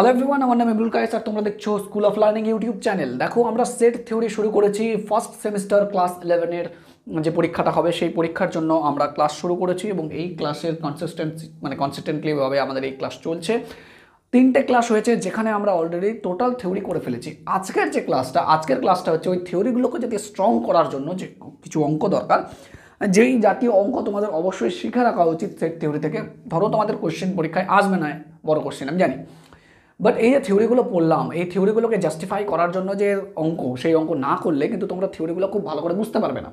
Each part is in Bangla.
হ্যালো এভরিওয়ান আমার নাম এবুল কায়েস আর তোমরা দেখছো school of learning YouTube channel দেখো আমরা সেট থিওরি শুরু করেছি ফার্স্ট সেমিস্টার ক্লাস ইলেভেনের যে পরীক্ষাটা হবে সেই পরীক্ষার জন্য আমরা ক্লাস শুরু করেছি এবং এই ক্লাসের কনসিস্টেন্সি মানে কনসিস্টেন্টলিভাবে আমাদের এই ক্লাস চলছে তিনটে ক্লাস হয়েছে যেখানে আমরা অলরেডি টোটাল থিওরি করে ফেলেছি আজকের যে ক্লাসটা আজকের ক্লাসটা হচ্ছে ওই থিওরিগুলোকে যদি স্ট্রং করার জন্য যে কিছু অঙ্ক দরকার যেই জাতীয় অঙ্ক তোমাদের অবশ্যই শিখে রাখা উচিত সেট থিওরি থেকে ধরো তোমাদের কোশ্চেন পরীক্ষায় আসবে না বড় কোশ্চেন আমি জানি বাট এই যে থিওরিগুলো পড়লাম এই থিওরিগুলোকে জাস্টিফাই করার জন্য যে অঙ্ক সেই অঙ্ক না করলে কিন্তু তোমরা থিওরিগুলো খুব ভালো করে বুঝতে পারবে না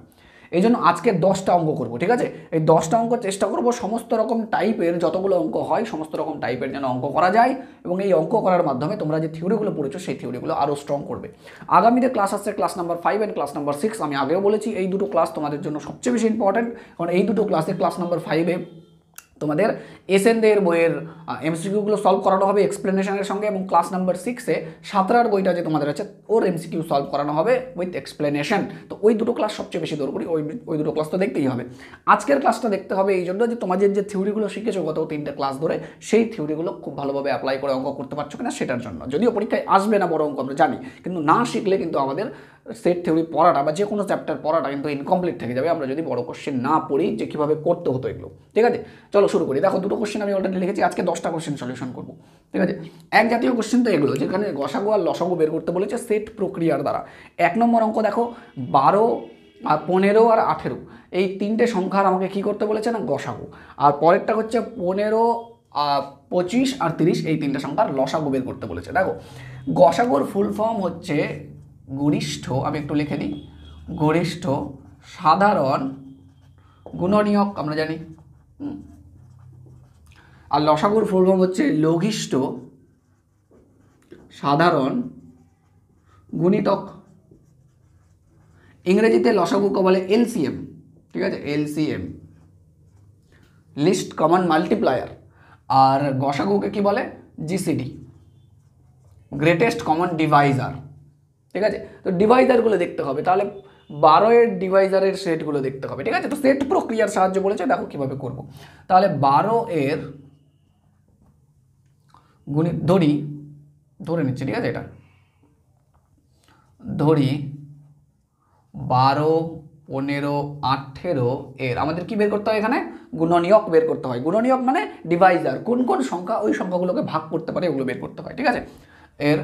এই জন্য আজকে দশটা অঙ্ক করব ঠিক আছে এই দশটা অঙ্ক চেষ্টা করব সমস্ত রকম টাইপের যতগুলো অঙ্ক হয় সমস্ত রকম টাইপের যেন অঙ্ক করা যায় এবং এই অঙ্ক করার মাধ্যমে তোমরা যে থিওরিগুলো পড়েছো সেই থিওরিগুলো আরও স্ট্রং করবে আগামীতে ক্লাস আসছে class number five and class number six আমি আগেও বলেছি এই দুটো ক্লাস তোমাদের জন্য সবচেয়ে বেশি ইম্পর্ট্যান্ট কারণ এই দুটো ক্লাসে ক্লাস নাম্বার ফাইভে তোমাদের দের বইয়ের এমসিকিউগুলো সলভ করানো হবে এক্সপ্লেনেশনের সঙ্গে এবং ক্লাস নাম্বার সিক্সে সাঁতরার বইটা যে তোমাদের আছে ওর এমসিকিউ সলভ করানো হবে উইথ এক্সপ্লেনেশন তো ওই দুটো ক্লাস সবচেয়ে বেশি দৌড় করি ওই ওই দুটো ক্লাস তো দেখতেই হবে আজকের ক্লাসটা দেখতে হবে এই জন্য যে তোমাদের যে থিওরিগুলো শিখেছো গত তিনটে ক্লাস ধরে সেই থিওরিগুলো খুব ভালোভাবে অ্যাপ্লাই করে অঙ্ক করতে পারছো কিনা সেটার জন্য যদিও পরীক্ষায় আসবে না বড় অঙ্ক আমরা জানি কিন্তু না শিখলে কিন্তু আমাদের সেট থিওরি পড়াটা বা যে কোনো চ্যাপ্টার পড়াটা কিন্তু ইনকমপ্লিট থেকে যাবে আমরা যদি বড় কোশ্চেন না পড়ি যে কীভাবে করতে হতো এগুলো ঠিক আছে চলো শুরু করি দেখো দুটো কোশ্চেন আমি অলরেডি লিখেছি আজকে দশটা কোশ্চেন সলিউশন করবো ঠিক আছে এক জাতীয় কোশ্চেন তো এগুলো যেখানে গসাগু আর লসাগু বের করতে বলেছে সেট প্রক্রিয়ার দ্বারা এক নম্বর অঙ্ক দেখো বারো আর পনেরো আর আঠেরো এই তিনটে সংখ্যার আমাকে কি করতে বলেছে না গসাগু আর পরেরটা হচ্ছে পনেরো পঁচিশ আর তিরিশ এই তিনটে সংখ্যার লসাগু বের করতে বলেছে দেখো গসাগুর ফুল ফর্ম হচ্ছে গরিষ্ঠ আমি একটু লিখে দিই গরিষ্ঠ সাধারণ গুণনীয়ক আমরা জানি আর লসাগুর ফুল হচ্ছে লঘিষ্ঠ সাধারণ গুণিতক ইংরেজিতে লসাগুকে বলে এলসিএম ঠিক আছে এলসিএম লিস্ট কমন মাল্টিপ্লায়ার আর গসাগুকে কি বলে জিসিডি গ্রেটেস্ট কমন ডিভাইজার ঠিক আছে তো ডিভাইজারগুলো দেখতে হবে তাহলে বারো এর ডিভাইজারের সেটগুলো দেখতে হবে ঠিক আছে তো সেট প্রক্রিয়ার সাহায্য বলেছে দেখো কীভাবে করব। তাহলে বারো এর গুণ ধরি ধরে নিচ্ছি ঠিক আছে এটা ধরি বারো পনেরো আঠেরো এর আমাদের কি বের করতে হয় এখানে গুণনীয়ক বের করতে হয় গুণনীয়ক মানে ডিভাইজার কোন কোন সংখ্যা ওই সংখ্যাগুলোকে ভাগ করতে পারে ওগুলো বের করতে হয় ঠিক আছে এর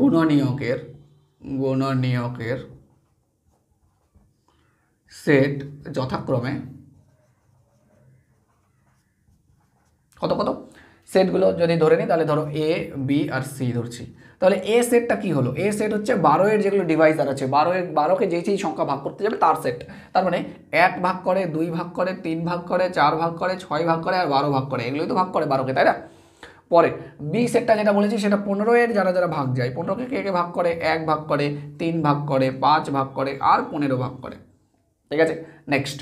গুণনীয়কের গুণনীয়কের সেট যথাক্রমে কত কত সেটগুলো যদি ধরে নিই তাহলে ধরো এ বি আর সি ধরছি তাহলে এ সেটটা কি হলো এ সেট হচ্ছে বারো এর যেগুলো ডিভাইস আর আছে বারো এর বারোকে যেই যেই সংখ্যা ভাগ করতে যাবে তার সেট তার মানে এক ভাগ করে দুই ভাগ করে তিন ভাগ করে চার ভাগ করে ছয় ভাগ করে আর বারো ভাগ করে এগুলোই তো ভাগ করে বারোকে তাই না পরে বি সেটটা যেটা বলেছি সেটা পনেরো এর যারা যারা ভাগ যায় পনেরোকে কে কে ভাগ করে এক ভাগ করে তিন ভাগ করে পাঁচ ভাগ করে আর পনেরো ভাগ করে ঠিক আছে নেক্সট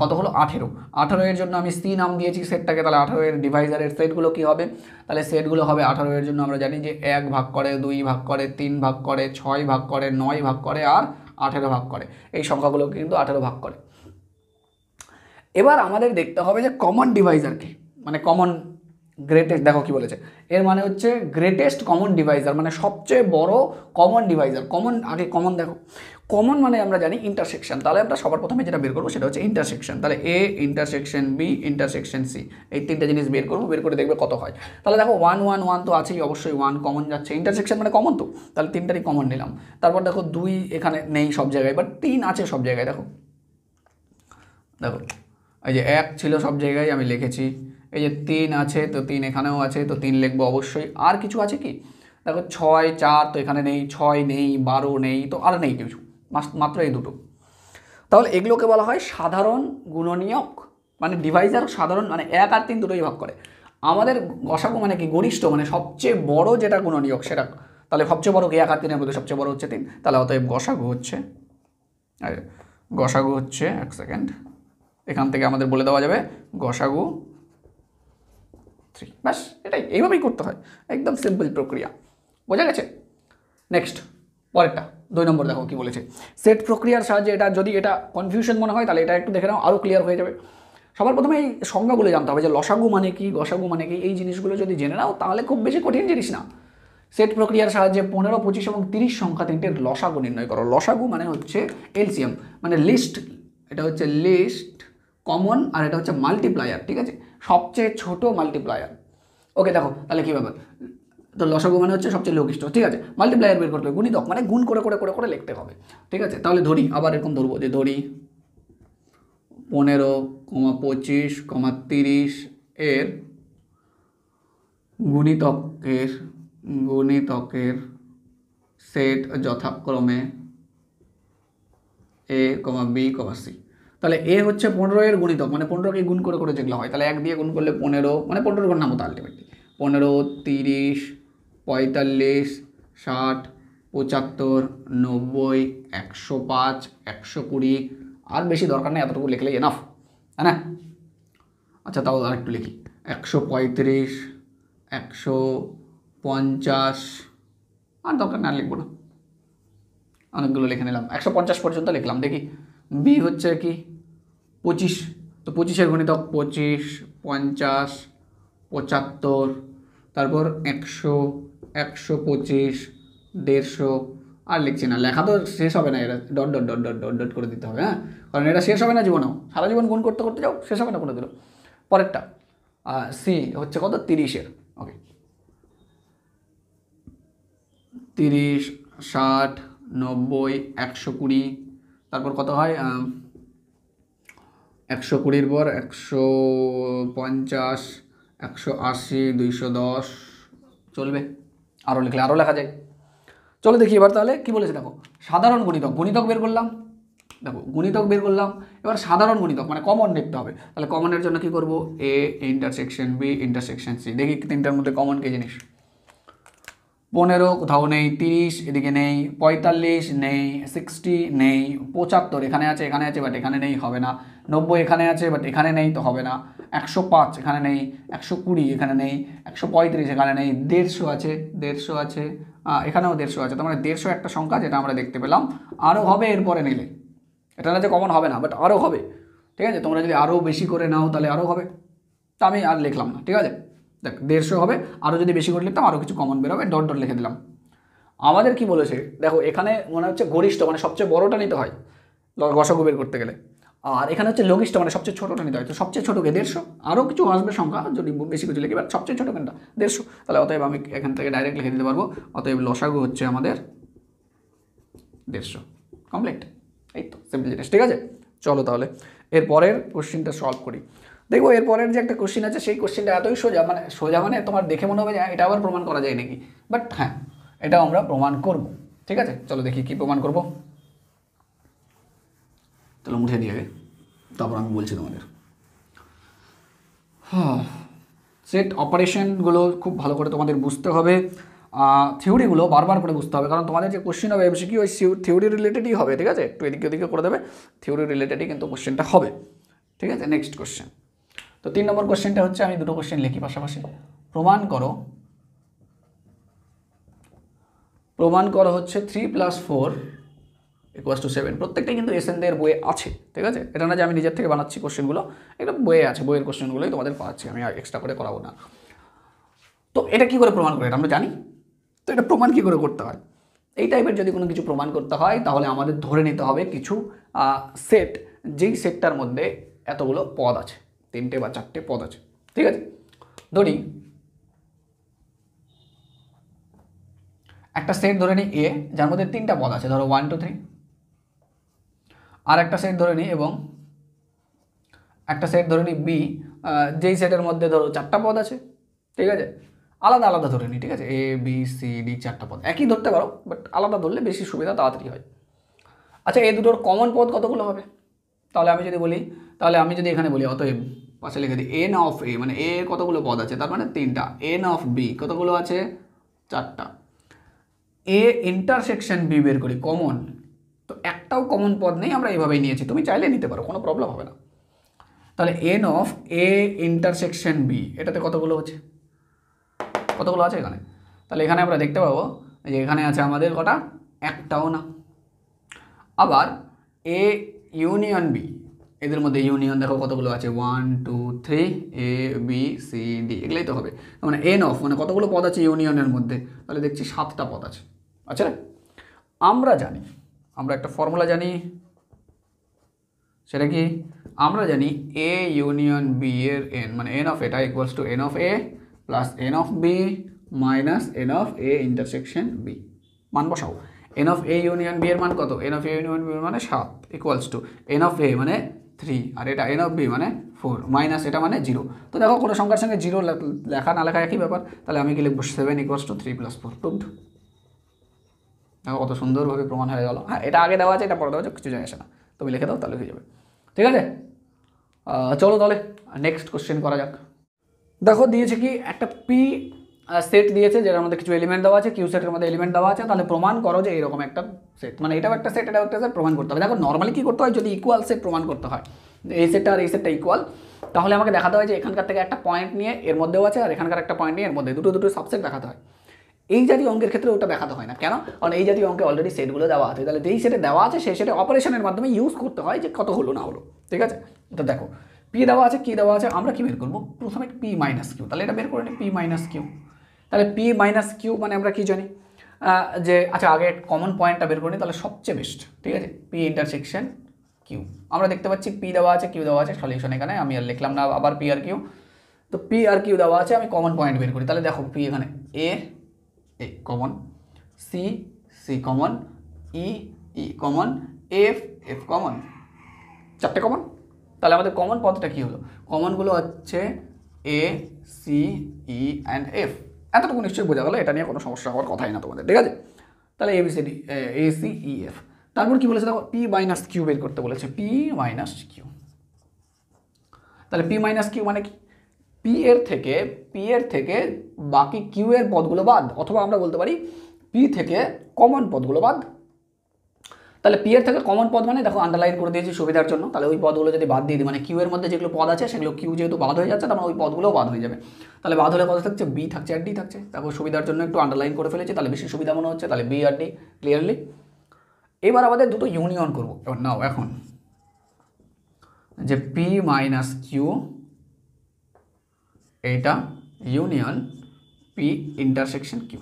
কত হলো আঠেরো আঠেরো এর জন্য আমি সি নাম দিয়েছি সেটটাকে তাহলে আঠেরো এর ডিভাইজারের সেটগুলো কি হবে তাহলে সেটগুলো হবে আঠেরো এর জন্য আমরা জানি যে এক ভাগ করে দুই ভাগ করে তিন ভাগ করে ছয় ভাগ করে নয় ভাগ করে আর আঠেরো ভাগ করে এই সংখ্যাগুলো কিন্তু আঠেরো ভাগ করে এবার আমাদের দেখতে হবে যে কমন ডিভাইজার কি মানে কমন গ্রেটেস্ট দেখো কি বলেছে এর মানে হচ্ছে গ্রেটেস্ট কমন ডিভাইজার মানে সবচেয়ে বড় কমন ডিভাইজার কমন আগে কমন দেখো কমন মানে আমরা জানি ইন্টারসেকশন তাহলে আমরা সবার প্রথমে যেটা বের করবো সেটা হচ্ছে ইন্টারসেকশন তাহলে A intersection B intersection C এই তিনটা জিনিস বের করবো বের করে দেখবে কত হয় তাহলে দেখো ওয়ান ওয়ান ওয়ান তো আছেই অবশ্যই ওয়ান কমন যাচ্ছে ইন্টারসেকশন মানে কমন তো তাহলে তিনটারই কমন নিলাম তারপর দেখো দুই এখানে নেই সব জায়গায় বাট তিন আছে সব জায়গায় দেখো দেখো এই যে এক ছিল সব জায়গায় আমি লিখেছি এই যে তিন আছে তো তিন এখানেও আছে তো তিন লিখবো অবশ্যই আর কিছু আছে কি দেখো ছয় চার তো এখানে নেই ছয় নেই বারো নেই তো আর নেই কিছু মাত্র এই দুটো তাহলে এগুলোকে বলা হয় সাধারণ গুণনীয়ক মানে ডিভাইজার সাধারণ মানে এক আর তিন দুটোই ভাগ করে আমাদের গসাগু মানে কি গরিষ্ঠ মানে সবচেয়ে বড় যেটা গুণনীয়ক সেটা তাহলে সবচেয়ে বড় কি এক আর তিনের মধ্যে সবচেয়ে বড় হচ্ছে তিন তাহলে অতএব গসাগু হচ্ছে গসাগু হচ্ছে এক সেকেন্ড এখান থেকে আমাদের বলে দেওয়া যাবে গসাগু থ্রি ব্যাস এটাই এইভাবেই করতে হয় একদম সিম্পল প্রক্রিয়া বোঝা গেছে নেক্সট পরেরটা দুই নম্বর দেখো কি বলেছে সেট প্রক্রিয়ার সাহায্যে এটা যদি এটা কনফিউশন মনে হয় তাহলে এটা একটু দেখে নাও আরও ক্লিয়ার হয়ে যাবে সবার প্রথমে এই সংজ্ঞাগুলো জানতে হবে যে লসাগু মানে কি গসাগু মানে কি এই জিনিসগুলো যদি জেনে নাও তাহলে খুব বেশি কঠিন জিনিস না সেট প্রক্রিয়ার সাহায্যে পনেরো পঁচিশ এবং তিরিশ সংখ্যা তিনটের লসাগু নির্ণয় করো লসাগু মানে হচ্ছে এলসিএম মানে লিস্ট এটা হচ্ছে লিস্ট কমন আর এটা হচ্ছে মাল্টিপ্লায়ার ঠিক আছে সবচেয়ে ছোট মাল্টিপ্লায়ার ওকে দেখো তাহলে কী ব্যাপার তো লসাগু মানে হচ্ছে সবচেয়ে লোকিষ্ট ঠিক আছে মাল্টিপ্লায়ার বের করতে হবে গুণিতক মানে গুণ করে করে করে করে লিখতে হবে ঠিক আছে তাহলে ধরি আবার এরকম ধরবো যে ধরি পনেরো কমা পঁচিশ কমা তিরিশ এর গুণিতকের গুণিতকের সেট যথাক্রমে এ কমা বি কমা সি তাহলে এ হচ্ছে পনেরো এর গুণিতক মানে পনেরোকে গুণ করে করে যেগুলো হয় তাহলে এক দিয়ে গুণ করলে পনেরো মানে পনেরো ঘর নামতো আলটিমেটলি পনেরো তিরিশ পঁয়তাল্লিশ ষাট পঁচাত্তর নব্বই একশো পাঁচ একশো কুড়ি আর বেশি দরকার নেই এতটুকু লিখলে এনাফ হ্যাঁ না আচ্ছা তাও আর একটু লিখি একশো পঁয়ত্রিশ একশো পঞ্চাশ আর দরকার না লিখবো না অনেকগুলো লিখে নিলাম একশো পঞ্চাশ পর্যন্ত লিখলাম দেখি বি হচ্ছে কি পঁচিশ তো পঁচিশের গণিতক পঁচিশ পঞ্চাশ পঁচাত্তর তারপর একশো একশো পঁচিশ দেড়শো আর লিখছি না লেখা তো শেষ হবে না এটা dot dot dot dot dot dot করে দিতে হবে হ্যাঁ কারণ এটা শেষ হবে না জীবনেও সারা জীবন গুণ করতে করতে যাও শেষ হবে না কোনো দিনও পরেরটা সি হচ্ছে কত তিরিশের ওকে তিরিশ ষাট নব্বই একশো কুড়ি তারপর কত হয় একশো কুড়ির পর একশো পঞ্চাশ একশো আশি দুইশো দশ চলবে আরও লিখলে আরও লেখা যায় চলো দেখি এবার তাহলে কী বলেছে দেখো সাধারণ গণিতক গণিতক বের করলাম দেখো গণিতক বের করলাম এবার সাধারণ গণিতক মানে কমন দেখতে হবে তাহলে কমনের জন্য কি করব A intersection B intersection C দেখি তিনটার মধ্যে কমন কে জিনিস পনেরো কোথাও নেই তিরিশ এদিকে নেই পঁয়তাল্লিশ নেই সিক্সটি নেই পঁচাত্তর এখানে আছে এখানে আছে বাট এখানে নেই হবে না নব্বই এখানে আছে বাট এখানে নেই তো হবে না একশো পাঁচ এখানে নেই একশো কুড়ি এখানে নেই একশো পঁয়ত্রিশ এখানে নেই দেড়শো আছে দেড়শো আছে এখানেও দেড়শো আছে তার মানে দেড়শো একটা সংখ্যা যেটা আমরা দেখতে পেলাম আরও হবে এরপরে নিলে এটা না যে কমন হবে না বাট আরও হবে ঠিক আছে তোমরা যদি আরও বেশি করে নাও তাহলে আরও হবে তা আমি আর লিখলাম না ঠিক আছে দেখ দেড়শো হবে আরও যদি বেশি করে লিখতাম আরও কিছু কমন বেরোবে ডট ডট লিখে দিলাম আমাদের কি বলেছে দেখো এখানে মনে হচ্ছে গরিষ্ঠ মানে সবচেয়ে বড়টা নিতে হয় গসগু বের করতে গেলে আর এখানে হচ্ছে লঘিষ্ঠ মানে সবচেয়ে ছোটোটা নিতে হয় তো সবচেয়ে ছোটোকে দেড়শো আরও কিছু আসবে সংখ্যা যদি বেশি কিছু লিখি বাট সবচেয়ে ছোটো কেনটা দেড়শো তাহলে অতএব আমি এখান থেকে ডাইরেক্ট লিখে দিতে পারবো অতএব লসাগু হচ্ছে আমাদের দেড়শো কমপ্লিট এই তো সিম্পল জিনিস ঠিক আছে চলো তাহলে এরপরের কোশ্চিনটা সলভ করি দেখবো এরপরের যে একটা কোশ্চিন আছে সেই কোশ্চিনটা এতই সোজা মানে সোজা মানে তোমার দেখে মনে হবে যে এটা আবার প্রমাণ করা যায় নাকি বাট হ্যাঁ এটা আমরা প্রমাণ করব ঠিক আছে চলো দেখি কি প্রমাণ করবো তাহলে মুঠে নিয়ে আগে তারপর আমি বলছি তোমাদের হ্যাঁ সেট অপারেশনগুলো খুব ভালো করে তোমাদের বুঝতে হবে থিওরিগুলো বারবার করে বুঝতে হবে কারণ তোমাদের যে কোশ্চেন হবে এমসি কি ওই থিওরি রিলেটেডই হবে ঠিক আছে একটু এদিকে ওদিকে করে দেবে থিওরি রিলেটেডই কিন্তু কোশ্চেনটা হবে ঠিক আছে নেক্সট কোশ্চেন তো তিন নম্বর কোশ্চেনটা হচ্ছে আমি দুটো কোশ্চেন লিখি পাশাপাশি প্রমাণ করো প্রমাণ করো হচ্ছে three plus four equals to seven প্রত্যেকটাই কিন্তু এসএনদের বইয়ে আছে ঠিক আছে এটা না যে আমি নিজের থেকে বানাচ্ছি কোশ্চেনগুলো এটা বইয়ে আছে বইয়ের কোশ্চেনগুলোই তোমাদের পাচ্ছি আমি এক্সট্রা করে করাবো না তো এটা কী করে প্রমাণ করে এটা আমরা জানি তো এটা প্রমাণ কী করে করতে হয় এই টাইপের যদি কোনো কিছু প্রমাণ করতে হয় তাহলে আমাদের ধরে নিতে হবে কিছু সেট যেই সেটটার মধ্যে এতগুলো পদ আছে তিনটে বা চারটে পদ আছে ঠিক আছে ধরি একটা সেট ধরে নিই এ যার মধ্যে তিনটা পদ আছে ধরো ওয়ান টু থ্রি আর একটা সেট ধরে নিই এবং একটা সেট ধরে নিই বি যেই সেটের মধ্যে ধরো চারটা পদ আছে ঠিক আছে আলাদা আলাদা ধরে নিই ঠিক আছে এ বি সি ডি চারটা পদ একই ধরতে পারো বাট আলাদা ধরলে বেশি সুবিধা তাড়াতাড়ি হয় আচ্ছা এই দুটোর কমন পদ কতগুলো হবে তাহলে আমি যদি বলি তাহলে আমি যদি এখানে বলি অতএব পাশে লিখে দিই এন অফ এ মানে এ কতগুলো পদ আছে তার মানে তিনটা এন অফ বি কতগুলো আছে চারটা এ ইন্টারসেকশন বি বের করি কমন তো একটাও কমন পদ নেই আমরা এইভাবেই নিয়েছি তুমি চাইলে নিতে পারো কোনো প্রবলেম হবে না তাহলে N of A intersection B এটাতে কতগুলো হচ্ছে কতগুলো আছে এখানে তাহলে এখানে আমরা দেখতে পাবো যে এখানে আছে আমাদের কটা একটাও না আবার এ ইউনিয়ন বি এদের মধ্যে ইউনিয়ন দেখো কতগুলো আছে one two three A B C D এগুলোই তো হবে মানে এন অফ মানে কতগুলো পদ আছে ইউনিয়নের মধ্যে তাহলে দেখছি সাতটা পদ আছে আচ্ছা আমরা জানি আমরা একটা ফর্মুলা জানি সেটা কি আমরা জানি এ ইউনিয়ন বি এর এন মানে এন অফ এটা equals to N of A plus N of B minus N of A intersection B মান বসাও N of A union B এর মান কত N of A union B মানে সাত equals to N of A মানে থ্রি আর এটা এন অফ বি মানে ফোর মাইনাস এটা মানে জিরো তো দেখো কোনো সংখ্যার সঙ্গে জিরো লেখা না লেখা একই ব্যাপার তাহলে আমি কি লিখবো seven equals to three plus four to কত সুন্দরভাবে প্রমাণ হয়ে গেল হ্যাঁ এটা আগে দেওয়া আছে এটা পরে দেওয়া আছে কিছু যায় আসে না তুমি লিখে দাও তাহলে হয়ে যাবে ঠিক আছে চলো তাহলে নেক্সট কোশ্চেন করা যাক দেখো দিয়েছে কি একটা পি সেট দিয়েছে যেটার মধ্যে কিছু এলিমেন্ট দেওয়া আছে কিউ সেটের মধ্যে এলিমেন্ট দেওয়া আছে তাহলে প্রমাণ করো যে এরকম একটা সেট মানে এটাও একটা সেট এটাও একটা সেট প্রমাণ করতে হবে দেখো নর্মালি কী করতে হয় যদি ইকুয়াল সেট প্রমাণ করতে হয় এই সেটটা আর এই সেটটা ইকুয়াল তাহলে আমাকে দেখাতে হয় যে এখানকার থেকে একটা পয়েন্ট নিয়ে এর মধ্যেও আছে আর এখানকার একটা পয়েন্ট নিয়ে এর মধ্যে দুটো দুটো সাবসেট দেখাতে হয় এই জাতীয় অঙ্কের ক্ষেত্রে ওটা দেখাতে হয় না কেন কারণ এই জাতীয় অঙ্কে অলরেডি সেটগুলো দেওয়া আছে তাহলে যেই সেটে দেওয়া আছে সেই সেটে অপারেশনের মাধ্যমে ইউজ করতে হয় যে কত হলো না হলো ঠিক আছে তো দেখো পি দেওয়া আছে কি দেওয়া আছে আমরা কি বের করবো প্রথমে পি মাইনাস কিউ তাহলে এটা বের করে নিই পি মাইনাস কিউ তাহলে পি মাইনাস কিউ মানে আমরা কি জানি যে আচ্ছা আগে কমন পয়েন্টটা বের করে নিই তাহলে সবচেয়ে বেস্ট ঠিক আছে পি ইন্টারসেকশন কিউ আমরা দেখতে পাচ্ছি পি দেওয়া আছে কিউ দেওয়া আছে সলিউশন এখানে আমি আর লিখলাম না আবার পি আর কিউ তো পি আর কিউ দেওয়া আছে আমি কমন পয়েন্ট বের করি তাহলে দেখো পি এখানে A A common C C common E E common F F common চারটে কমন তাহলে আমাদের কমন পথটা কী হলো কমনগুলো হচ্ছে A C E and F এতটুকু নিশ্চয়ই বোঝা গেলো এটা নিয়ে কোনো সমস্যা হওয়ার কথাই না তোমাদের ঠিক আছে তাহলে A B C D A C E F তারপর কী বলেছে দেখো পি মাইনাস কিউ বের করতে বলেছে পি মাইনাস কিউ তাহলে পি মাইনাস কিউ মানে কি পি এর থেকে পি এর থেকে বাকি কিউ এর পদগুলো বাদ অথবা আমরা বলতে পারি পি থেকে কমন পদগুলো বাদ তাহলে পি এর থেকে কমন পদ মানে দেখো আন্ডারলাইন করে দিয়েছি সুবিধার জন্য তাহলে ওই পদগুলো যদি বাদ দিয়ে দিই মানে কিউ এর মধ্যে যেগুলো পদ আছে সেগুলো কিউ যেহেতু বাদ হয়ে যাচ্ছে তাহলে মানে ওই পদগুলোও বাদ হয়ে যাবে তাহলে বাদ হলে কত থাকছে বি থাকছে আর ডি থাকছে তারপর সুবিধার জন্য একটু আন্ডারলাইন করে ফেলেছি তাহলে বেশি সুবিধা মনে হচ্ছে তাহলে বি আর ডি ক্লিয়ারলি এবার আমাদের দুটো ইউনিয়ন করবো এবার নাও এখন যে পি মাইনাস কিউ এইটা ইউনিয়ন পি ইন্টারসেকশন কিউ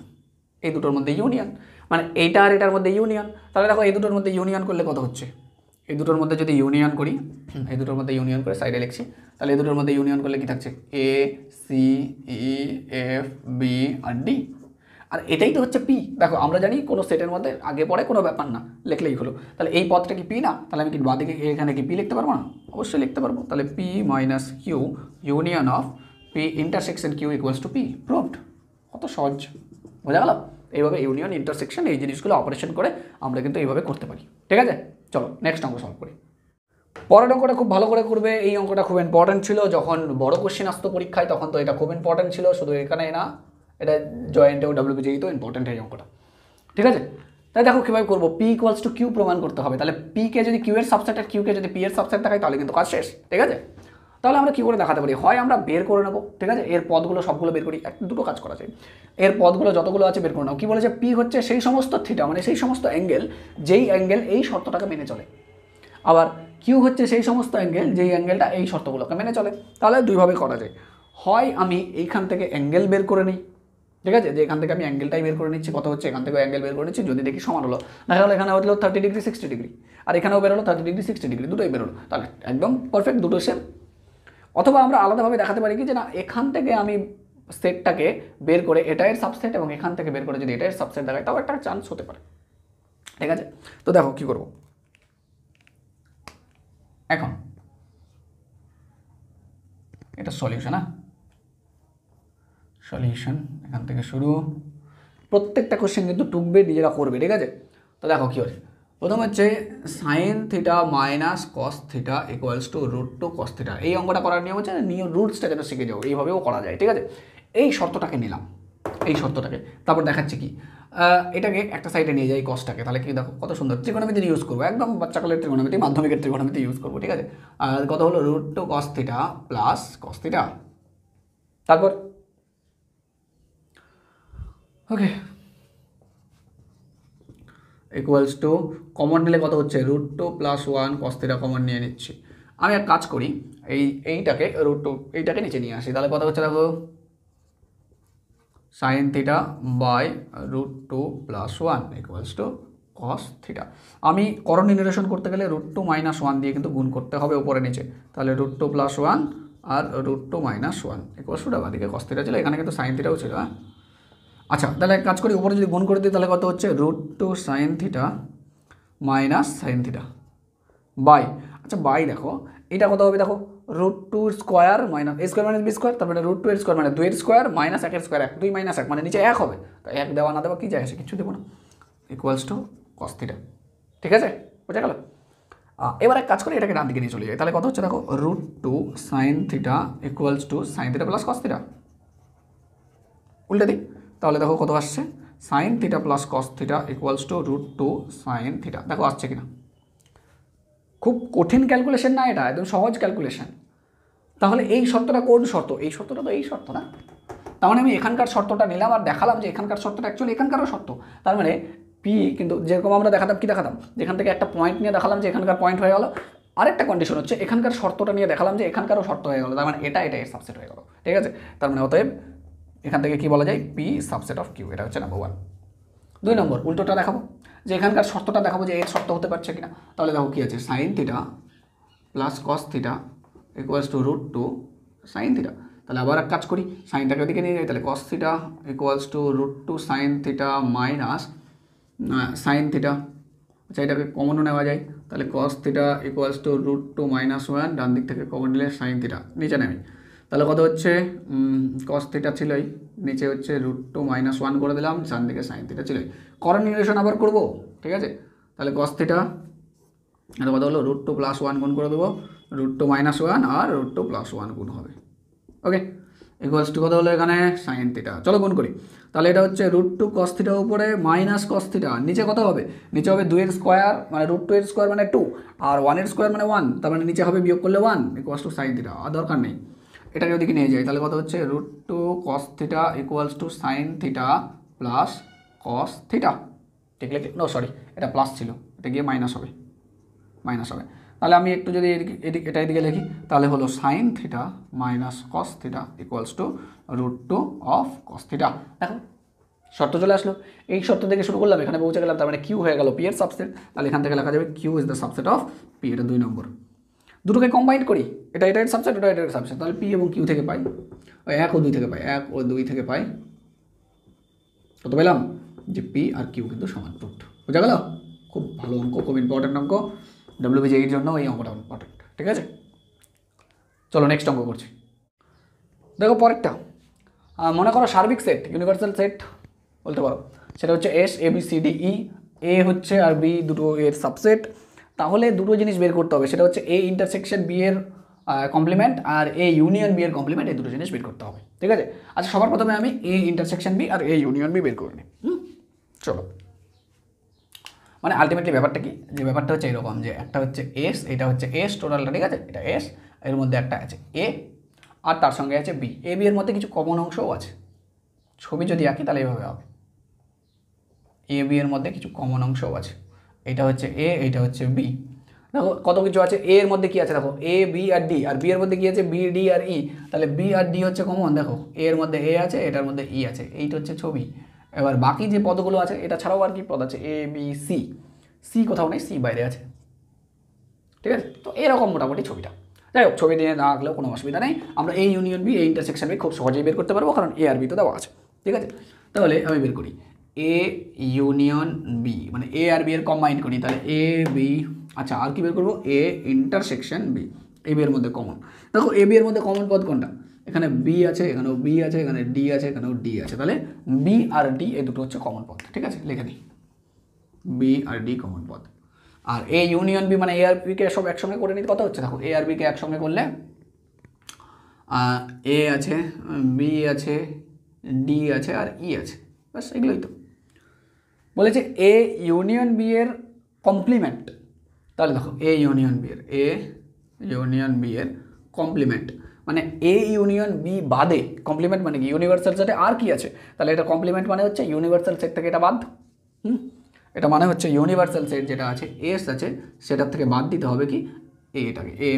এই দুটোর মধ্যে ইউনিয়ন মানে এইটা আর এটার মধ্যে ইউনিয়ন তাহলে দেখো এই দুটোর মধ্যে ইউনিয়ন করলে কত হচ্ছে এই দুটোর মধ্যে যদি ইউনিয়ন করি এই দুটোর মধ্যে ইউনিয়ন করে সাইডে লিখছি তাহলে এই দুটোর মধ্যে ইউনিয়ন করলে কী থাকছে A C E F B আর ডি আর এটাই তো হচ্ছে পি দেখো আমরা জানি কোনো সেটের মধ্যে আগে পরে কোনো ব্যাপার না লিখলেই হলো তাহলে এই পথটা কি পি না তাহলে আমি কি বাদিকে এখানে কি পি লিখতে পারবো না অবশ্যই লিখতে পারবো তাহলে P minus Q union of P intersection Q equals to P proved কত সহজ বোঝা গেল এইভাবে ইউনিয়ন ইন্টারসেকশন এই জিনিসগুলো অপারেশন করে আমরা কিন্তু এইভাবে করতে পারি ঠিক আছে চলো নেক্সট অঙ্ক সলভ করি পরের অঙ্কটা খুব ভালো করে করবে এই অঙ্কটা খুব ইম্পর্টেন্ট ছিল যখন বড় কোশ্চেন আসতো পরীক্ষায় তখন তো এটা খুব ইম্পর্টেন্ট ছিল শুধু এখানে না এটা জয়েন্টেও ডাব্লিউবিজিই তো ইম্পর্টেন্ট এই অঙ্কটা ঠিক আছে তাই দেখো কীভাবে করবো পি ইকুয়ালস টু কিউ প্রমাণ করতে হবে তাহলে পিকে যদি কিউ এর সাবসেট আর কিউকে যদি পি এর সাবসেট থাকে তাহলে কিন্তু কাজ শেষ ঠিক আছে তাহলে আমরা কী করে দেখাতে পারি হয় আমরা বের করে নেবো ঠিক আছে এর পদগুলো সবগুলো বের করি এক দুটো কাজ করা যায় এর পদগুলো যতগুলো আছে বের করে নেবো কী বলেছে পি হচ্ছে সেই সমস্ত থিটা মানে সেই সমস্ত অ্যাঙ্গেল যেই অ্যাঙ্গেল এই শর্তটাকে মেনে চলে আবার কিউ হচ্ছে সেই সমস্ত অ্যাঙ্গেল যেই অ্যাঙ্গেলটা এই শর্তগুলোকে মেনে চলে তাহলে দুইভাবে করা যায় হয় আমি এইখান থেকে অ্যাঙ্গেল বের করে নিই ঠিক আছে যে এখান থেকে আমি অ্যাঙ্গেলটাই বের করে নিচ্ছি কত হচ্ছে এখান থেকে অ্যাঙ্গেল বের করে নিচ্ছি যদি দেখি সমান হলো দেখা গেলো এখানে হলো থার্টি ডিগ্রি সিক্সটি ডিগ্রি আর এখানেও বেরোলো থার্টি ডিগ্রি সিক্সটি ডিগ্রি দুটোই বেরোলো তাহলে একদম পারফেক্ট দুটো সেম অথবা আমরা আলাদাভাবে দেখাতে পারি কি যে না এখান থেকে আমি সেটটাকে বের করে এটা এর সাবসেট এবং এখান থেকে বের করে যদি এটা এর সাবসেট দেখায় তাও একটা চান্স হতে পারে ঠিক আছে তো দেখো কি করব এখন এটা সলিউশন না সলিউশন এখান থেকে শুরু প্রত্যেকটা কোশ্চেন কিন্তু টুকবে নিজেরা করবে ঠিক আছে তো দেখো কী হচ্ছে প্রথম হচ্ছে sine theta minus cos theta equals to root two cos theta এই অঙ্কটা করার নিয়ম হচ্ছে নিয়ম রুটসটা যেন শিখে যাও এইভাবেও করা যায় ঠিক আছে এই শর্তটাকে নিলাম এই শর্তটাকে তারপর দেখাচ্ছে কি এটাকে একটা সাইডে নিয়ে যাই কসটাকে তাহলে কি দেখো কত সুন্দর ত্রিকোণমিতি ইউজ করবো একদম বাচ্চাকালের ত্রিকোণমিতি মাধ্যমিকের ত্রিকোণমিতি ইউজ করবো ঠিক আছে আর কত হলো root two cos theta plus cos theta তারপর ওকে ইকুয়ালস টু কমন নিলে কত হচ্ছে root two plus one cos theta common নিয়ে নিচ্ছি আমি এক কাজ করি এই এইটাকে রুট টু এইটাকে নিচে নিয়ে আসি তাহলে কত হচ্ছে দেখো sine theta by root two plus one equals to cos theta আমি করণ নির্ণেশন করতে গেলে রুট টু মাইনাস ওয়ান দিয়ে কিন্তু গুণ করতে হবে ওপরে নিচে তাহলে রুট টু প্লাস ওয়ান আর root two minus one equals to ডাবা দিকে কস ছিল এখানে কিন্তু সাইন থিটাও ছিল হ্যাঁ আচ্ছা তাহলে এক কাজ করি উপরে যদি গুণ করে দিই তাহলে কত হচ্ছে root two sine theta minus sine theta by আচ্ছা বাই দেখো এটা কত হবে দেখো root two square minus A square minus B square তারপরে রুট টু এর স্কোয়ার মানে দুয়ের স্কোয়ার মাইনাস একের স্কোয়ার এক দুই মাইনাস এক মানে নিচে এক হবে তো এক দেওয়া না দেওয়া কী যায় আসে কিছু দেবো না ইকুয়ালস টু কস থিটা ঠিক আছে বোঝা গেল এবার এক কাজ করে এটাকে ডান দিকে নিয়ে চলে যায় তাহলে কত হচ্ছে দেখো root two sine theta equals to sine theta plus theta উল্টে দিই তাহলে দেখো কত আসছে sine theta plus cos theta equals to root two sine theta দেখো আসছে কিনা খুব কঠিন ক্যালকুলেশন না এটা একদম সহজ ক্যালকুলেশন তাহলে এই শর্তটা কোন শর্ত এই শর্তটা তো এই শর্ত না তার মানে আমি এখানকার শর্তটা নিলাম আর দেখালাম যে এখানকার শর্তটা অ্যাকচুয়ালি এখানকারও শর্ত তার মানে পি কিন্তু যেরকম আমরা দেখাতাম কী দেখাতাম যেখান থেকে একটা পয়েন্ট নিয়ে দেখালাম যে এখানকার পয়েন্ট হয়ে গেলো আরেকটা কন্ডিশন হচ্ছে এখানকার শর্তটা নিয়ে দেখালাম যে এখানকারও শর্ত হয়ে গেলো তার মানে এটা এটা এর সাবসেট হয়ে গেলো ঠিক আছে তার মানে অতএব এখান থেকে কি বলা যায় পি সাবসেট অফ কিউ এটা হচ্ছে নাম্বার ওয়ান দুই নম্বর উল্টোটা দেখাবো যে এখানকার শর্তটা দেখাবো যে এর শর্ত হতে পারছে কিনা তাহলে দেখো কী আছে sine theta plus cos theta equals to root two sine theta তাহলে আবার এক কাজ করি সাইনটাকে ওদিকে নিয়ে যাই তাহলে cos theta equals to root two sine theta minus sine theta আচ্ছা এটাকে কমনও নেওয়া যায় তাহলে cos theta equals to root two minus one ডান দিক থেকে কমন নিলে সাইন থিটা নিচে নেমে তাহলে কত হচ্ছে কস ছিলই নিচে হচ্ছে রুট টু মাইনাস ওয়ান করে দিলাম সান দিকে সাইন ছিলই করণ নিউরেশন আবার করব ঠিক আছে তাহলে কস থিটা কথা হলো রুট টু প্লাস ওয়ান গুণ করে দেবো রুট টু মাইনাস ওয়ান আর রুট টু প্লাস ওয়ান গুণ হবে ওকে ইকুয়ালস টু কথা হলো এখানে সাইন থিটা চলো গুণ করি তাহলে এটা হচ্ছে রুট টু কস থিটা উপরে মাইনাস কস থিটা নিচে কত হবে নিচে হবে দুয়ের স্কোয়ার মানে রুট টু এর স্কোয়ার মানে টু আর ওয়ানের স্কোয়ার মানে ওয়ান তার মানে নিচে হবে বিয়োগ করলে one equals to sine theta আর দরকার নেই এটাকে ওদিকে নিয়ে যাই তাহলে কত হচ্ছে root two cos theta equals to sine theta plus cos theta ঠিক লেখে নো সরি এটা প্লাস ছিল এটা গিয়ে মাইনাস হবে মাইনাস হবে তাহলে আমি একটু যদি এদিকে এটা এদিকে লিখি তাহলে হলো sine theta minus cos theta equals to root two of cos theta দেখো শর্ত চলে আসলো এই শর্ত থেকে শুরু করলাম এখানে পৌঁছে গেলাম তার মানে কিউ হয়ে গেল পি এর সাবসেট তাহলে এখান থেকে লেখা যাবে Q is the subset of P এটা দুই নম্বর দুটোকে কম্বাইন করি এটা এটা সাবসেট ওটা এটা সাবসেট তাহলে পি এবং কিউ থেকে পাই এক ও দুই থেকে পাই এক ও দুই থেকে পাই কত পেলাম যে পি আর কিউ কিন্তু সমান রুট বোঝা গেল খুব ভালো অঙ্ক খুব ইম্পর্ট্যান্ট অঙ্ক ডব্লিউবিজি e এর জন্য এই অঙ্কটা ইম্পর্ট্যান্ট ঠিক আছে চলো নেক্সট অঙ্ক করছি দেখো পরেরটা মনে করো সার্বিক সেট ইউনিভার্সাল সেট বলতে পারো সেটা হচ্ছে S A B C D E A হচ্ছে আর বি দুটো এর সাবসেট তাহলে দুটো জিনিস বের করতে হবে সেটা হচ্ছে এ ইন্টারসেকশন বি এর কমপ্লিমেন্ট আর এ ইউনিয়ন বি এর কমপ্লিমেন্ট এই দুটো জিনিস বের করতে হবে ঠিক আছে আচ্ছা সবার প্রথমে আমি এ ইন্টারসেকশন বি আর এ ইউনিয়ন বি বের করে নিই চলো মানে আলটিমেটলি ব্যাপারটা কি যে ব্যাপারটা হচ্ছে এরকম যে একটা হচ্ছে এস এটা হচ্ছে এস টোটালটা ঠিক আছে এটা এস এর মধ্যে একটা আছে এ আর তার সঙ্গে আছে বি এ বি এর মধ্যে কিছু কমন অংশও আছে ছবি যদি আঁকি তাহলে এইভাবে হবে এ বি এর মধ্যে কিছু কমন অংশও আছে এটা হচ্ছে এ এটা হচ্ছে বি দেখো কত কিছু আছে এ এর মধ্যে কী আছে দেখো এ বি আর ডি আর বি এর মধ্যে কী আছে বি ডি আর ই e। তাহলে বি আর ডি হচ্ছে কমন দেখো এ এর মধ্যে এ আছে এটার মধ্যে ই e আছে এইটা হচ্ছে ছবি এবার বাকি যে পদগুলো আছে এটা ছাড়াও আর কি পদ আছে এ বি সি সি কোথাও নেই সি বাইরে আছে ঠিক আছে তো এরকম মোটামুটি ছবিটা যাই হোক ছবি নিয়ে না আঁকলেও কোনো অসুবিধা নেই আমরা এই ইউনিয়ন বি এই ইন্টারসেকশন বি খুব সহজেই বের করতে পারবো কারণ এ আর বি তো দেওয়া আছে ঠিক আছে তাহলে আমি বের করি এ ইউনিয়ন বি মানে এ আর বি এর কম্বাইন করি তাহলে এ বি আচ্ছা আর কি বের করবো A intersection B A B এর মধ্যে কমন দেখো এ বি এর মধ্যে কমন পথ কোনটা এখানে বি আছে এখানেও বি আছে এখানে ডি আছে এখানেও ডি আছে তাহলে বি আর ডি এ দুটো হচ্ছে কমন পথ ঠিক আছে লিখে দিই বি আর ডি কমন পথ আর এ ইউনিয়ন বি মানে এ আর বিকে সব একসঙ্গে করে নিতে কথা হচ্ছে দেখো এ আর বিকে একসঙ্গে করলে এ আছে বি আছে ডি আছে আর ই e আছে ব্যাস এগুলোই তো বলেছে এ ইউনিয়ন বি এর কমপ্লিমেন্ট তাহলে দেখো এ ইউনিয়ন বি এর এ ইউনিয়ন বি এর কমপ্লিমেন্ট মানে এ ইউনিয়ন বি বাদে কমপ্লিমেন্ট মানে কি ইউনিভার্সাল সেটে আর কি আছে তাহলে এটা কমপ্লিমেন্ট মানে হচ্ছে ইউনিভার্সাল সেট থেকে এটা বাদ হুম এটা মানে হচ্ছে ইউনিভার্সাল সেট যেটা আছে এস আছে সেটার থেকে বাদ দিতে হবে কি এটাকে এ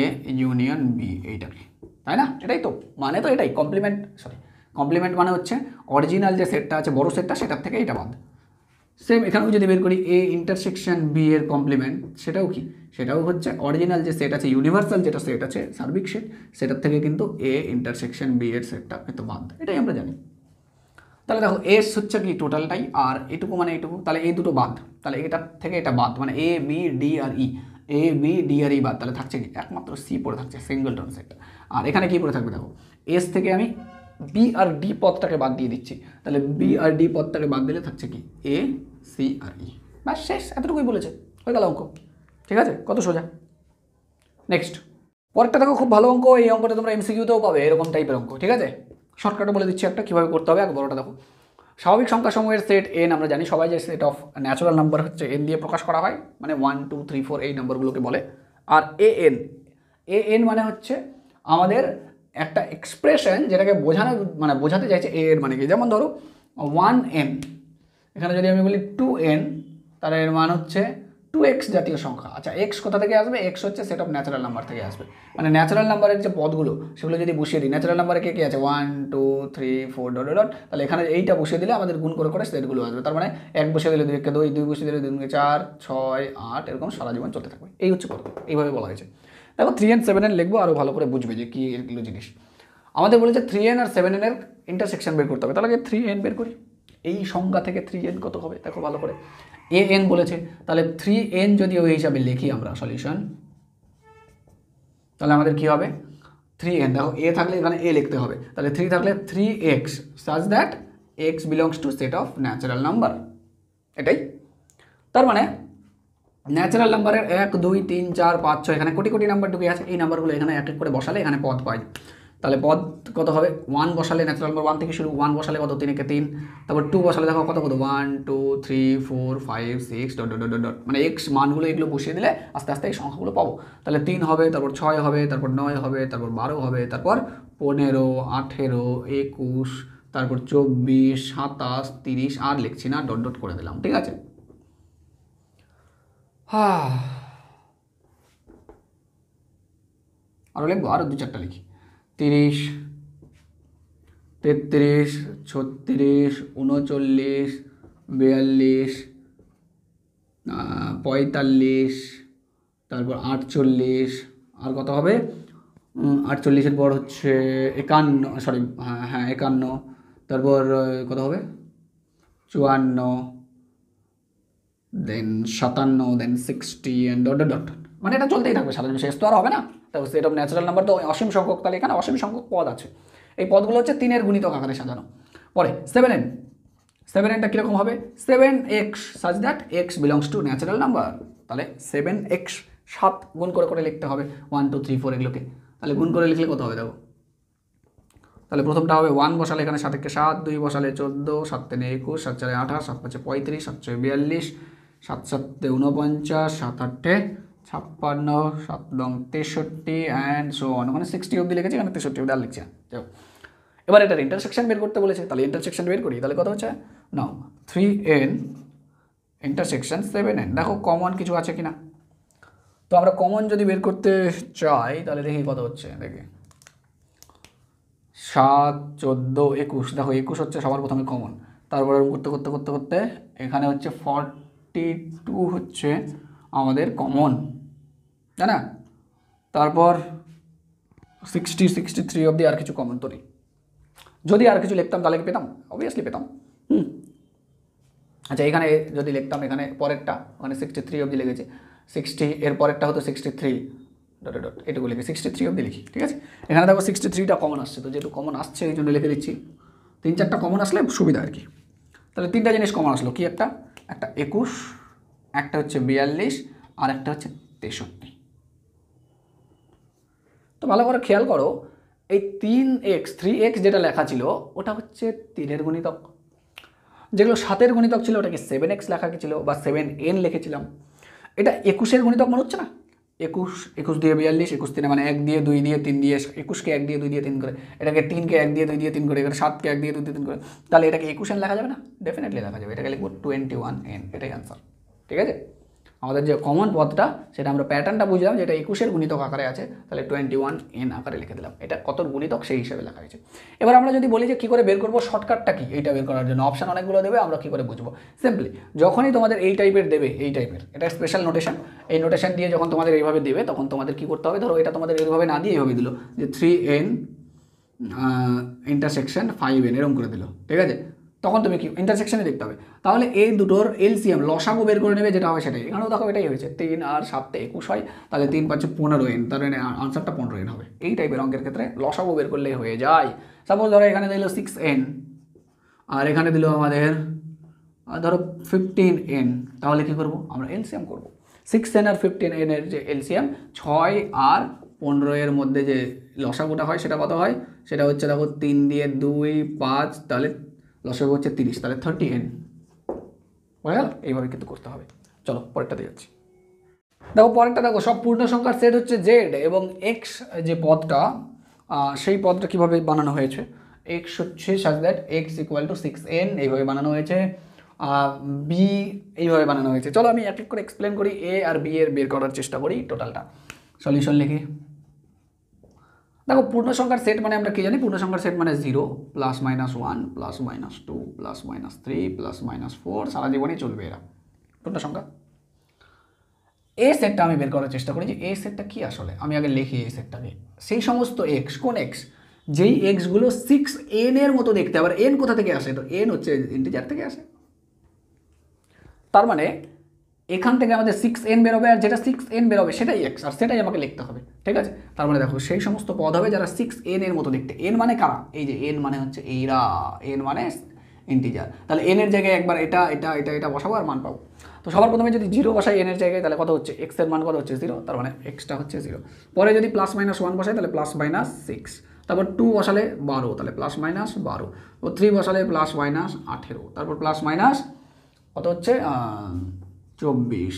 এ ইউনিয়ন বি এইটাকে তাই না এটাই তো মানে তো এটাই কমপ্লিমেন্ট সরি কমপ্লিমেন্ট মানে হচ্ছে অরিজিনাল যে সেটটা আছে বড় সেটটা সেটার থেকে এটা বাদ সেম এখানেও যদি বের করি এ ইন্টারসেকশন বি এর কমপ্লিমেন্ট সেটাও কি সেটাও হচ্ছে অরিজিনাল যে সেট আছে ইউনিভার্সাল যেটা সেট আছে সার্বিক সেট সেটার থেকে কিন্তু এ ইন্টারসেকশন বি এর সেটটা কিন্তু বাদ এটাই আমরা জানি তাহলে দেখো এস হচ্ছে কি টোটালটাই আর এটুকু মানে এটুকু তাহলে এই দুটো বাদ তাহলে এটার থেকে এটা বাদ মানে এ বি ডি আর ই এ বি ডি আর ই e বাদ তাহলে থাকছে কি একমাত্র সি পড়ে থাকছে সিঙ্গল টন সেটটা আর এখানে কি পড়ে থাকবে দেখো এস থেকে আমি বি আর ডি পদটাকে বাদ দিয়ে দিচ্ছি তাহলে বি আর ডি পদটাকে বাদ দিলে থাকছে কি A C R E e। বা শেষ এতটুকুই বলেছে হয়ে গেল অঙ্ক ঠিক আছে কত সোজা নেক্সট পরেরটা দেখো খুব ভালো অঙ্ক এই অঙ্কটা তোমরা এমসিকিউতেও পাবে এরকম টাইপের অঙ্ক ঠিক আছে শর্টকাটও বলে দিচ্ছি একটা কীভাবে করতে হবে এক বড়টা দেখো স্বাভাবিক সংখ্যাসমূহের সেট এন আমরা জানি সবাই যে সেট অফ ন্যাচারাল নাম্বার হচ্ছে এন দিয়ে প্রকাশ করা হয় মানে ওয়ান টু থ্রি ফোর এই নাম্বারগুলোকে বলে আর এ এন এ এন মানে হচ্ছে আমাদের একটা এক্সপ্রেশন যেটাকে বোঝানো মানে বোঝাতে চাইছে এ এর মানে কি যেমন ধরো ওয়ান এন এখানে যদি আমি বলি টু এন তাহলে এর মান হচ্ছে টু এক্স জাতীয় সংখ্যা আচ্ছা এক্স কোথা থেকে আসবে এক্স হচ্ছে সেট অফ ন্যাচারাল নাম্বার থেকে আসবে মানে ন্যাচারাল নাম্বারের যে পদগুলো সেগুলো যদি বসিয়ে দিই ন্যাচারাল নাম্বারে কে কে আছে one two three four dot dot তাহলে এখানে এইটা বসিয়ে দিলে আমাদের গুণ করে করে সেটগুলো আসবে তার মানে এক বসে দিলে দুই দুই দুই বসে দিলে দুই চার ছয় আট এরকম সারা জীবন চলতে থাকবে এই হচ্ছে কথা এইভাবে বলা হয়েছে দেখো থ্রি এন সেভেন এন লিখবো আরও ভালো করে বুঝবে যে কী এগুলো জিনিস আমাদের বলেছে থ্রি এন আর সেভেন এনের ইন্টারসেকশন বের করতে হবে তাহলে থ্রি এন বের করি এই সংখ্যা থেকে থ্রি এন কত হবে দেখো ভালো করে এ এন বলেছে তাহলে থ্রি এন যদি ওই হিসাবে লিখি আমরা সলিউশন তাহলে আমাদের কি হবে থ্রি এন দেখো এ থাকলে এখানে এ লিখতে হবে তাহলে থ্রি থাকলে three X such that X belongs to set of natural number এটাই তার মানে ন্যাচারাল নাম্বারের এক দুই তিন চার পাঁচ ছয় এখানে কোটি কোটি নাম্বার ঢুকে আছে এই নাম্বারগুলো এখানে এক এক করে বসালে এখানে পদ পাই তাহলে পদ কত হবে ওয়ান বসালে ন্যাচারাল নাম্বার ওয়ান থেকে শুরু ওয়ান বসালে কত তিন একে তিন তারপর টু বসালে দেখো কত কত one two three four five six dot dot dot মানে এক্স মানগুলো এগুলো বসিয়ে দিলে আস্তে আস্তে এই সংখ্যাগুলো পাবো তাহলে তিন হবে তারপর ছয় হবে তারপর নয় হবে তারপর বারো হবে তারপর পনেরো আঠেরো একুশ তারপর চব্বিশ সাতাশ তিরিশ আর লিখছি না ডট ডট করে দিলাম ঠিক আছে আরো লিখবো আরও দু চারটা লিখি তিরিশ তেত্রিশ ছত্রিশ উনচল্লিশ বিয়াল্লিশ পঁয়তাল্লিশ তারপর আটচল্লিশ আর কত হবে আটচল্লিশের পর হচ্ছে একান্ন সরি হ্যাঁ হ্যাঁ একান্ন তারপর কত হবে চুয়ান্ন দেন সাতান্ন then sixty and dot dot মানে এটা চলতেই থাকবে সাধারণ শেষ তো আর হবে না তো সেট অফ ন্যাচারাল নাম্বার তো অসীম সংখ্যক তাহলে এখানে অসীম সংখ্যক পদ আছে এই পদগুলো হচ্ছে তিনের গুণিত আকারে সাজানো পরে সেভেন এন সেভেন এনটা কীরকম হবে seven X such that X belongs to natural number তাহলে সেভেন এক্স সাত গুণ করে করে লিখতে হবে ওয়ান টু থ্রি ফোর এগুলোকে তাহলে গুণ করে লিখলে কত হবে দেখো তাহলে প্রথমটা হবে ওয়ান বসালে এখানে সাত একে সাত দুই বসালে চোদ্দো সাত তিনে একুশ সাত চারে আঠাশ সাত পাঁচে পঁয়ত্রিশ সাত ছয় বিয়াল্লিশ সাত সাতে উনপঞ্চাশ সাত আটে ছাপ্পান্ন সাত লং তেষট্টি অ্যান্ড সো অন মানে সিক্সটি অব্দি লিখেছে এখানে তেষট্টি অব্দি আর লিখছে তো এবার এটার ইন্টারসেকশন বের করতে বলেছে তাহলে ইন্টারসেকশন বের করি তাহলে কত হচ্ছে না three N intersection seven N দেখো কমন কিছু আছে কি না তো আমরা কমন যদি বের করতে চাই তাহলে দেখি কত হচ্ছে দেখি সাত চোদ্দো একুশ দেখো একুশ হচ্ছে সবার প্রথমে কমন তারপরে করতে করতে করতে করতে এখানে হচ্ছে ফর্ট ফর্টি টু হচ্ছে আমাদের কমন তাই না তারপর সিক্সটি সিক্সটি থ্রি অবধি আর কিছু কমন তো যদি আর কিছু লিখতাম তাহলে কি পেতাম অবভিয়াসলি পেতাম হুম আচ্ছা এখানে যদি লিখতাম এখানে পরেরটা মানে সিক্সটি থ্রি অবধি লিখেছে সিক্সটি এর পরেরটা হতো সিক্সটি থ্রি ডট ডট এটুকু লিখি সিক্সটি থ্রি অবধি লিখি ঠিক আছে এখানে দেখো সিক্সটি থ্রিটা কমন আসছে তো যেহেতু কমন আসছে এই জন্য লিখে দিচ্ছি তিন চারটা কমন আসলে সুবিধা আর কি তাহলে তিনটা জিনিস কমন আসলো কি একটা একটা একুশ একটা হচ্ছে বিয়াল্লিশ আর একটা হচ্ছে তেষট্টি তো ভালো করে খেয়াল করো এই তিন এক্স থ্রি এক্স যেটা লেখা ছিল ওটা হচ্ছে তিনের গুণিতক যেগুলো সাতের গণিতক ছিল ওটাকে সেভেন এক্স লেখা ছিল বা সেভেন এন লিখেছিলাম এটা একুশের গণিতক মনে হচ্ছে না একুশ একুশ দিয়ে বিয়াল্লিশ একুশ তিনে মানে এক দিয়ে দুই দিয়ে তিন দিয়ে একুশকে এক দিয়ে দুই দিয়ে তিন করে এটাকে তিনকে এক দিয়ে দুই দিয়ে তিন করে এখানে সাতকে এক দিয়ে দুই দিয়ে তিন করে তাহলে এটাকে একুশ এন লেখা যাবে না ডেফিনেটলি লেখা যাবে এটাকে লিখবো টোয়েন্টি ওয়ান এন এটাই আনসার ঠিক আছে আমাদের যে কমন পদটা সেটা আমরা প্যাটার্নটা বুঝলাম যেটা একুশের গুণিতক আকারে আছে তাহলে টোয়েন্টি ওয়ান এন আকারে লিখে দিলাম এটা কত গুণিতক সেই হিসেবে লেখা হয়েছে এবার আমরা যদি বলি যে কী করে বের করবো শর্টকাটটা কি এইটা বের করার জন্য অপশান অনেকগুলো দেবে আমরা কী করে বুঝবো সিম্পলি যখনই তোমাদের এই টাইপের দেবে এই টাইপের এটা স্পেশাল নোটেশন এই নোটেশন দিয়ে যখন তোমাদের এইভাবে দেবে তখন তোমাদের কী করতে হবে ধরো এটা তোমাদের এইভাবে না দিয়ে এইভাবে দিল যে three N intersection five N এরম করে দিল ঠিক আছে তখন তুমি কি ইন্টারসেকশনে দেখতে হবে তাহলে এই দুটোর এলসিএম লসাগু বের করে নেবে যেটা হবে সেটাই এখানেও দেখো এটাই হয়েছে তিন আর সাতটা একুশ হয় তাহলে তিন পাঁচে পনেরো এন তার মানে আনসারটা পনেরো এন হবে এই টাইপের অঙ্কের ক্ষেত্রে লসাগু বের করলেই হয়ে যায় সাপোজ ধরো এখানে দিল সিক্স এন আর এখানে দিল আমাদের ধরো ফিফটিন এন তাহলে কী করবো আমরা এলসিএম করবো সিক্স এন আর ফিফটিন এনের যে এলসিএম ছয় আর পনেরো এর মধ্যে যে লসাগুটা হয় সেটা কত হয় সেটা হচ্ছে দেখো তিন দিয়ে দুই পাঁচ তাহলে লসের হচ্ছে তিরিশ তাহলে থার্টি এন বোঝা গেল এইভাবে কিন্তু করতে হবে চলো পরেরটা দিয়ে যাচ্ছি দেখো পরেরটা দেখো সব পূর্ণ সংখ্যার সেট হচ্ছে জেড এবং এক্স যে পদটা সেই পদটা কিভাবে বানানো হয়েছে এক্স হচ্ছে such that X equal to six N এইভাবে বানানো হয়েছে বি এইভাবে বানানো হয়েছে চলো আমি এক এক করে এক্সপ্লেন করি এ আর বি এর বের করার চেষ্টা করি টোটালটা সলিউশন লিখে দেখো পূর্ণ সংখ্যার সেট মানে আমরা কী জানি পূর্ণ সংখ্যার সেট মানে zero plus minus one plus minus two plus minus three plus minus four সারা জীবনেই চলবে এরা পূর্ণ সংখ্যা এ সেটটা আমি বের করার চেষ্টা করি যে এ সেটটা কী আসলে আমি আগে লিখি এ সেটটাকে সেই সমস্ত এক্স কোন এক্স যেই এক্সগুলো সিক্স এন এর মতো দেখতে আবার এন কোথা থেকে আসে তো এন হচ্ছে ইন্টিজার থেকে আসে তার মানে এখান থেকে আমাদের সিক্স এন বেরোবে আর যেটা সিক্স এন বেরোবে সেটাই এক্স আর সেটাই আমাকে লিখতে হবে ঠিক আছে তার মানে দেখো সেই সমস্ত পদ হবে যারা সিক্স এন এর মতো দেখতে এন মানে কারা এই যে এন মানে হচ্ছে এইরা এন মানে ইন্টিজার তাহলে এন এর জায়গায় একবার এটা এটা এটা এটা বসাবো আর মান পাবো তো সবার প্রথমে যদি জিরো বসাই এনের জায়গায় তাহলে কত হচ্ছে এক্সের মান কত হচ্ছে জিরো তার মানে এক্সটা হচ্ছে জিরো পরে যদি প্লাস মাইনাস ওয়ান বসাই তাহলে প্লাস মাইনাস সিক্স তারপর টু বসালে বারো তাহলে প্লাস মাইনাস বারো ও থ্রি বসালে প্লাস মাইনাস আঠেরো তারপর প্লাস মাইনাস কত হচ্ছে চব্বিশ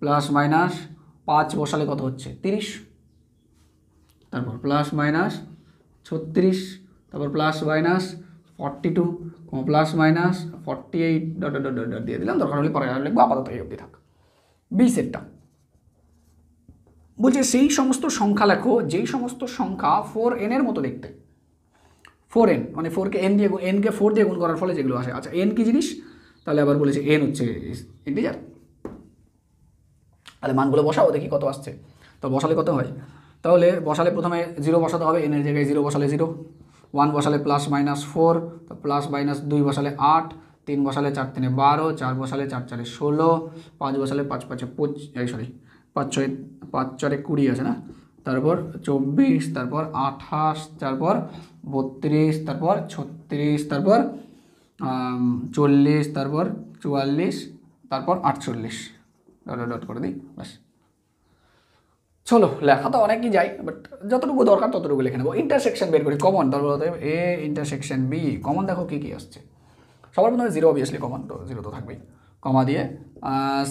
প্লাস মাইনাস পাঁচ বসালে কত হচ্ছে তিরিশ তারপর প্লাস মাইনাস ছত্রিশ তারপর plus minus forty two plus minus forty eight dot dot dot দিয়ে দিলাম দরকার হলে পরে লিখবো আপাতত এই অবধি থাক বি সেটটা বলছে সেই সমস্ত সংখ্যা লেখো যেই সমস্ত সংখ্যা ফোর এনের মতো দেখতে ফোর এন মানে ফোরকে এন দিয়ে এনকে ফোর দিয়ে গুণ করার ফলে যেগুলো আসে আচ্ছা এন কি জিনিস তাহলে আবার বলেছে এন হচ্ছে ইন্টিজার তাহলে মানগুলো বসাও দেখি কত আসছে তো বসালে কত হয় তাহলে বসালে প্রথমে জিরো বসাতে হবে এনের জায়গায় জিরো বসালে জিরো ওয়ান বসালে plus minus four plus minus দুই বসালে আট তিন বসালে চার তিনে বারো চার বসালে চার চারে ষোলো পাঁচ বসালে পাঁচ পাঁচে পঁচিশ সরি পাঁচ ছয় পাঁচ চারে কুড়ি আছে না তারপর চব্বিশ তারপর আঠাশ তারপর বত্রিশ তারপর ছত্রিশ তারপর চল্লিশ তারপর চুয়াল্লিশ তারপর আটচল্লিশ ডাউনলোড করে দিই ব্যাস চলো লেখা তো অনেকই যায় বাট যতটুকু দরকার ততটুকু লিখে নেবো ইন্টারসেকশন বের করি কমন তারপর এ ইন্টারসেকশন বি কমন দেখো কী কী আসছে সবার প্রথমে জিরো অবভিয়াসলি কমন তো জিরো তো থাকবেই কমা দিয়ে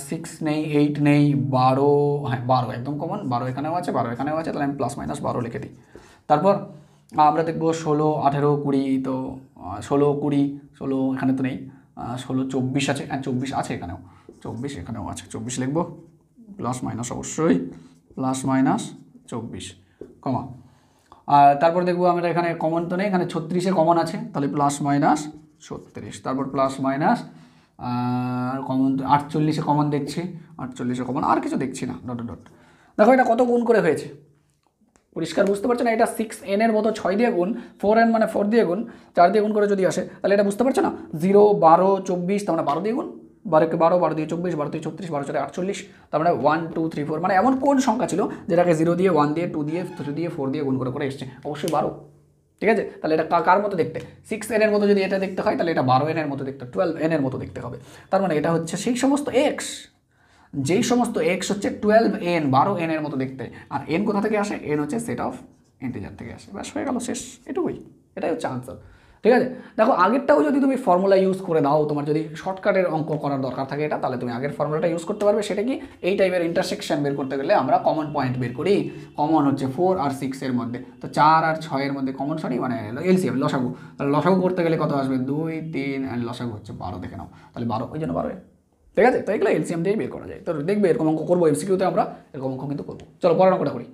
সিক্স নেই এইট নেই বারো হ্যাঁ বারো একদম কমন বারো এখানেও আছে বারো এখানেও আছে তাহলে আমি প্লাস মাইনাস বারো লিখে দিই তারপর আমরা দেখবো ষোলো আঠেরো কুড়ি তো ষোলো কুড়ি ষোলো এখানে তো নেই ষোলো চব্বিশ আছে হ্যাঁ চব্বিশ আছে এখানেও চব্বিশ এখানেও আছে চব্বিশ লিখবো প্লাস মাইনাস অবশ্যই প্লাস মাইনাস চব্বিশ কমা আর তারপর দেখবো আমরা এখানে কমন তো নেই এখানে ছত্রিশে কমন আছে তাহলে প্লাস মাইনাস ছত্রিশ তারপর প্লাস মাইনাস কমন আটচল্লিশে কমন দেখছি আটচল্লিশে কমন আর কিছু দেখছি না ডট ডট দেখো এটা কত গুণ করে হয়েছে পরিষ্কার বুঝতে পারছো না এটা সিক্স এনের মতো ছয় দিয়ে গুণ ফোর এন মানে ফোর দিয়ে গুণ চার দিয়ে গুণ করে যদি আসে তাহলে এটা বুঝতে পারছো না জিরো বারো চব্বিশ তার মানে বারো দিয়ে গুণ বারোকে বারো বারো দিয়ে চব্বিশ বারো দিয়ে ছত্রিশ বারো চারে আটচল্লিশ তার মানে ওয়ান টু থ্রি ফোর মানে এমন কোন সংখ্যা ছিল যেটাকে জিরো দিয়ে ওয়ান দিয়ে টু দিয়ে থ্রি দিয়ে ফোর দিয়ে গুণ করে করে এসছে অবশ্যই বারো ঠিক আছে তাহলে এটা কার মতো দেখতে সিক্স এনের মতো যদি এটা দেখতে হয় তাহলে এটা বারো এনের মতো দেখতে টুয়েলভ এনের মতো দেখতে হবে তার মানে এটা হচ্ছে সেই সমস্ত এক্স যেই সমস্ত এক্স হচ্ছে টুয়েলভ এন বারো এনের মতো দেখতে আর এন কোথা থেকে আসে এন হচ্ছে সেট অফ ইন্টিজার থেকে আসে ব্যাস হয়ে গেল শেষ এটুকুই এটাই হচ্ছে আনসার ঠিক আছে দেখো আগেরটাও যদি তুমি ফর্মুলা ইউজ করে দাও তোমার যদি শর্টকাটের অঙ্ক করার দরকার থাকে এটা তাহলে তুমি আগের ফর্মুলাটা ইউজ করতে পারবে সেটা কি এই টাইপের ইন্টারসেকশন বের করতে গেলে আমরা কমন পয়েন্ট বের করি কমন হচ্ছে ফোর আর সিক্সের মধ্যে তো চার আর ছয়ের মধ্যে কমন সরি মানে এলসিএম লসাগু তাহলে লসাগু করতে গেলে কত আসবে দুই তিন অ্যান্ড লসাগু হচ্ছে বারো দেখে নাও তাহলে বারো ওই জন্য বারো ঠিক আছে তো এগুলো এলসিএম দিয়েই বের করা যায় তো দেখবে এরকম অঙ্ক করবো এমসিকিউতে আমরা এরকম অঙ্ক কিন্তু করবো চলো পরের করে করি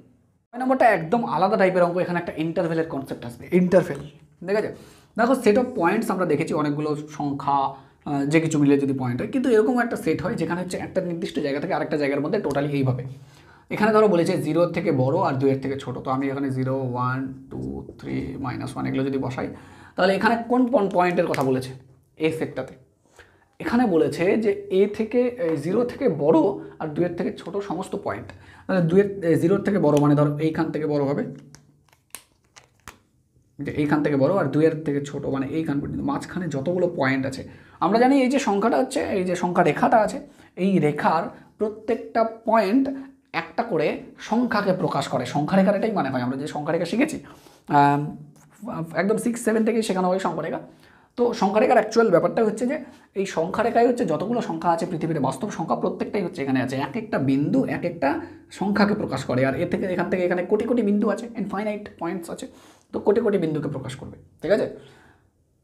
নম্বরটা একদম আলাদা টাইপের অঙ্ক এখানে একটা ইন্টারভেলের কনসেপ্ট আসবে ইন্টারভেল ঠিক আছে দেখো সেট অফ পয়েন্টস আমরা দেখেছি অনেকগুলো সংখ্যা যে কিছু মিলে যদি পয়েন্ট হয় কিন্তু এরকম একটা সেট হয় যেখানে হচ্ছে একটা নির্দিষ্ট জায়গা থেকে আরেকটা জায়গার মধ্যে টোটালি এইভাবে এখানে ধরো বলেছে জিরোর থেকে বড় আর দুইয়ের থেকে ছোট তো আমি এখানে zero one two three minus one এগুলো যদি বসাই তাহলে এখানে কোন পয়েন্টের কথা বলেছে এই সেটটাতে এখানে বলেছে যে এ থেকে জিরো থেকে বড় আর দুয়ের থেকে ছোট সমস্ত পয়েন্ট তাহলে দুয়ের জিরোর থেকে বড় মানে ধরো এইখান থেকে বড় হবে যে এইখান থেকে বড় আর দুয়ের থেকে ছোট মানে এইখান পর্যন্ত মাঝখানে যতগুলো পয়েন্ট আছে আমরা জানি এই যে সংখ্যাটা হচ্ছে এই যে সংখ্যা রেখাটা আছে এই রেখার প্রত্যেকটা পয়েন্ট একটা করে সংখ্যাকে প্রকাশ করে সংখ্যা রেখার এটাই মানে হয় আমরা যে সংখ্যা রেখা শিখেছি একদম সিক্স সেভেন থেকেই শেখানো হয় সংখ্যা রেখা তো সংখ্যা রেখার অ্যাকচুয়াল ব্যাপারটা হচ্ছে যে এই সংখ্যা রেখায় হচ্ছে যতগুলো সংখ্যা আছে পৃথিবীতে বাস্তব সংখ্যা প্রত্যেকটাই হচ্ছে এখানে আছে এক একটা বিন্দু এক একটা সংখ্যাকে প্রকাশ করে আর এর থেকে এখান থেকে এখানে কোটি কোটি বিন্দু আছে ফাইনাইট পয়েন্টস আছে তো কোটি কোটি বিন্দুকে প্রকাশ করবে ঠিক আছে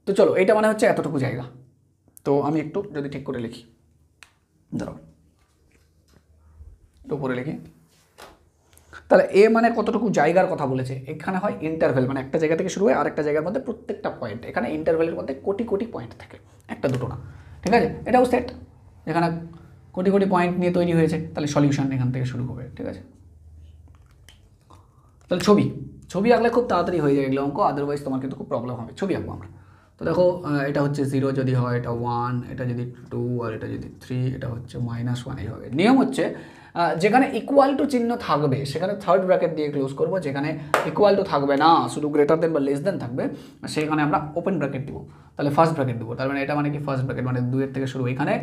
তো চলো এটা মানে হচ্ছে এতটুকু জায়গা তো আমি একটু যদি ঠিক করে লিখি ধরো একটু উপরে লিখি তাহলে এ মানে কতটুকু জায়গার কথা বলেছে এখানে হয় ইন্টারভেল মানে একটা জায়গা থেকে শুরু হয় আর একটা জায়গার মধ্যে প্রত্যেকটা পয়েন্ট এখানে ইন্টারভেলের মধ্যে কোটি কোটি পয়েন্ট থাকে একটা দুটো না ঠিক আছে এটাও সেট এখানে কোটি কোটি পয়েন্ট নিয়ে তৈরি হয়েছে তাহলে সলিউশন এখান থেকে শুরু হবে ঠিক আছে তাহলে ছবি ছবি আঁকলে খুব তাড়াতাড়ি হয়ে যায় এগুলো অঙ্ক আদারওয়াইজ তোমার কিন্তু খুব প্রবলেম হবে ছবি আঁকবো আমরা তো দেখো এটা হচ্ছে জিরো যদি হয় এটা ওয়ান এটা যদি টু আর এটা যদি থ্রি এটা হচ্ছে মাইনাস ওয়ান এইভাবে নিয়ম হচ্ছে যেখানে ইকুয়াল টু চিহ্ন থাকবে সেখানে থার্ড ব্র্যাকেট দিয়ে ক্লোজ করব যেখানে ইকুয়াল টু থাকবে না শুধু গ্রেটার দেন বা লেস দেন থাকবে সেখানে আমরা ওপেন ব্র্যাকেট দিব তাহলে ফার্স্ট ব্র্যাকেট দেবো তার মানে এটা মানে কি ফার্স্ট ব্র্যাকেট মানে দুইয়ের থেকে শুরু এইখানে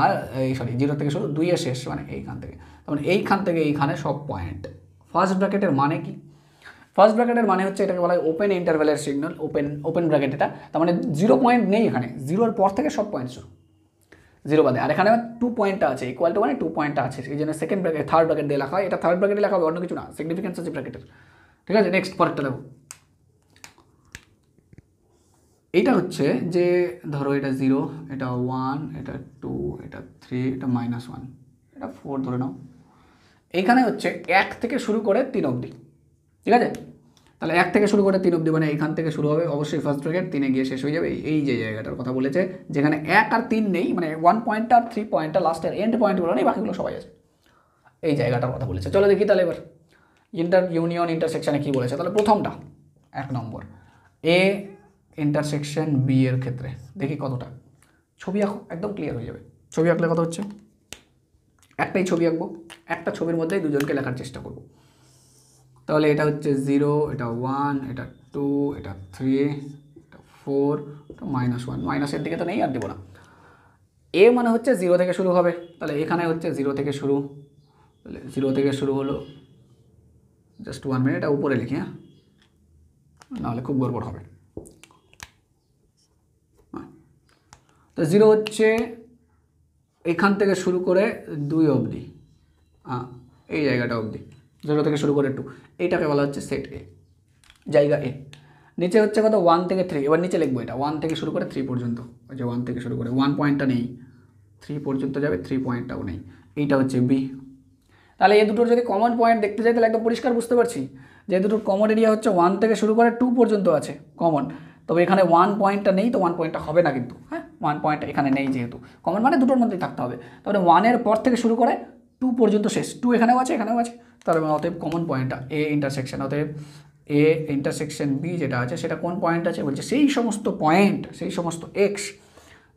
আর এই সরি জিরো থেকে শুরু দুইয়ের শেষ মানে এইখান থেকে তার মানে এইখান থেকে এইখানে সব পয়েন্ট ফার্স্ট ব্র্যাকেটের মানে কি ফার্স্ট ব্র্যাকেটের মানে হচ্ছে এটাকে বলা হয় ওপেন ইন্টারভ্যালের সিগন্যাল ওপেন ওপেন ব্র্যাকেট এটা তার মানে জিরো পয়েন্ট নেই এখানে জিরোর পর থেকে সব পয়েন্ট শুরু জিরো বাদে আর এখানে টু পয়েন্টটা আছে ইকুয়াল টু মানে টু পয়েন্টটা আছে এই জন্য সেকেন্ড ব্র্যাকেট থার্ড ব্র্যাকেট দিয়ে লেখা হয় এটা থার্ড ব্র্যাকেটে লেখা হবে অন্য কিছু না সিগনিফিকেন্স আছে ব্র্যাকেটের ঠিক আছে নেক্সট পরেরটা দেবো এইটা হচ্ছে যে ধরো এটা জিরো এটা ওয়ান এটা টু এটা থ্রি এটা মাইনাস ওয়ান এটা ফোর ধরে নাও এইখানে হচ্ছে এক থেকে শুরু করে তিন অবধি ঠিক আছে তাহলে এক থেকে শুরু করে তিন অব্দি মানে এইখান থেকে শুরু হবে অবশ্যই ফার্স্ট ব্রেকের তিনে গিয়ে শেষ হয়ে যাবে এই যে জায়গাটার কথা বলেছে যেখানে এক আর তিন নেই মানে ওয়ান পয়েন্ট আর থ্রি পয়েন্ট আর লাস্টের এন্ড পয়েন্টগুলো নেই বাকিগুলো সবাই আছে এই জায়গাটার কথা বলেছে চলো দেখি তাহলে এবার ইন্টার ইউনিয়ন ইন্টারসেকশানে কী বলেছে তাহলে প্রথমটা এক নম্বর এ ইন্টারসেকশন বি এর ক্ষেত্রে দেখি কতটা ছবি আঁকো একদম ক্লিয়ার হয়ে যাবে ছবি আঁকলে কথা হচ্ছে একটাই ছবি আঁকবো একটা ছবির মধ্যেই দুজনকে লেখার চেষ্টা করবো তাহলে এটা হচ্ছে জিরো এটা ওয়ান এটা টু এটা থ্রি এটা ফোর এটা মাইনাস ওয়ান মাইনাসের দিকে তো নেই আর দেবো না এ মানে হচ্ছে জিরো থেকে শুরু হবে তাহলে এখানে হচ্ছে জিরো থেকে শুরু তাহলে জিরো থেকে শুরু হলো জাস্ট ওয়ান মিনিট এটা উপরে লিখি হ্যাঁ নাহলে খুব গড়বড় হবে হ্যাঁ। তো জিরো হচ্ছে এখান থেকে শুরু করে দুই অবধি হ্যাঁ এই জায়গাটা অবধি জিরো থেকে শুরু করে টু এইটাকে বলা হচ্ছে সেট এ জায়গা এ নিচে হচ্ছে কত ওয়ান থেকে থ্রি এবার নিচে লিখবো এটা ওয়ান থেকে শুরু করে থ্রি পর্যন্ত ওই যে ওয়ান থেকে শুরু করে ওয়ান পয়েন্টটা নেই থ্রি পর্যন্ত যাবে থ্রি পয়েন্টটাও নেই এইটা হচ্ছে বি তাহলে এই দুটোর যদি কমন পয়েন্ট দেখতে যাই তাহলে একদম পরিষ্কার বুঝতে পারছি যে দুটোর কমন এরিয়া হচ্ছে ওয়ান থেকে শুরু করে টু পর্যন্ত আছে কমন তবে এখানে ওয়ান পয়েন্টটা নেই তো ওয়ান পয়েন্টটা হবে না কিন্তু হ্যাঁ ওয়ান পয়েন্টটা এখানে নেই যেহেতু কমন মানে দুটোর মধ্যেই থাকতে হবে তাহলে ওয়ানের পর থেকে শুরু করে টু পর্যন্ত শেষ টু এখানেও আছে এখানেও আছে তার মানে অতএব কমন পয়েন্টটা এ ইন্টারসেকশন অতএব এ ইন্টারসেকশন বি যেটা আছে সেটা কোন পয়েন্ট আছে বলছে সেই সমস্ত পয়েন্ট সেই সমস্ত এক্স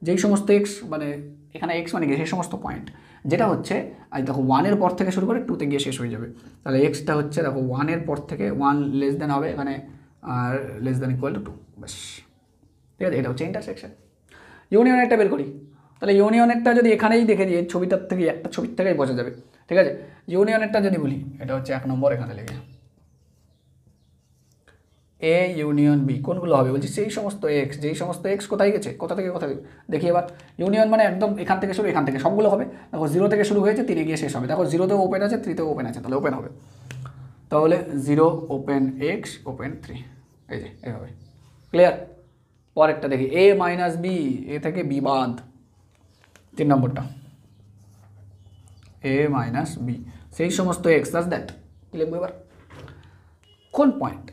যেই সমস্ত এক্স মানে এখানে এক্স মানে সেই সমস্ত পয়েন্ট যেটা হচ্ছে আজ দেখো ওয়ানের পর থেকে শুরু করে টুতে গিয়ে শেষ হয়ে যাবে তাহলে এক্সটা হচ্ছে দেখো ওয়ানের পর থেকে ওয়ান লেস দেন হবে মানে আর less than equal to two বেশ ঠিক আছে এটা হচ্ছে ইন্টারসেকশন ইউনিয়নেরটা বের করি তাহলে ইউনিয়নেরটা যদি এখানেই দেখে দিই ছবিটার থেকে একটা ছবির থেকেই বোঝা যাবে ঠিক আছে ইউনিয়নেরটা যদি বলি এটা হচ্ছে এক নম্বর এখানে লেগে এ ইউনিয়ন বি কোনগুলো হবে বলছি সেই সমস্ত এক্স যেই সমস্ত এক্স কোথায় গেছে কোথা থেকে কোথায় দেখি এবার ইউনিয়ন মানে একদম এখান থেকে শুরু এখান থেকে সবগুলো হবে দেখো জিরো থেকে শুরু হয়েছে তিনে গিয়ে শেষ হবে দেখো জিরোতেও ওপেন আছে থ্রিতেও ওপেন আছে তাহলে ওপেন হবে তাহলে zero open X open three এই যে এভাবে ক্লিয়ার পরেরটা দেখি এ মাইনাস বি এ থেকে বি বাদ তিন নম্বরটা এ মাইনাস বি সেই সমস্ত এক্স এক্সাস দ্যাট কী লিখবো এবার কোন পয়েন্ট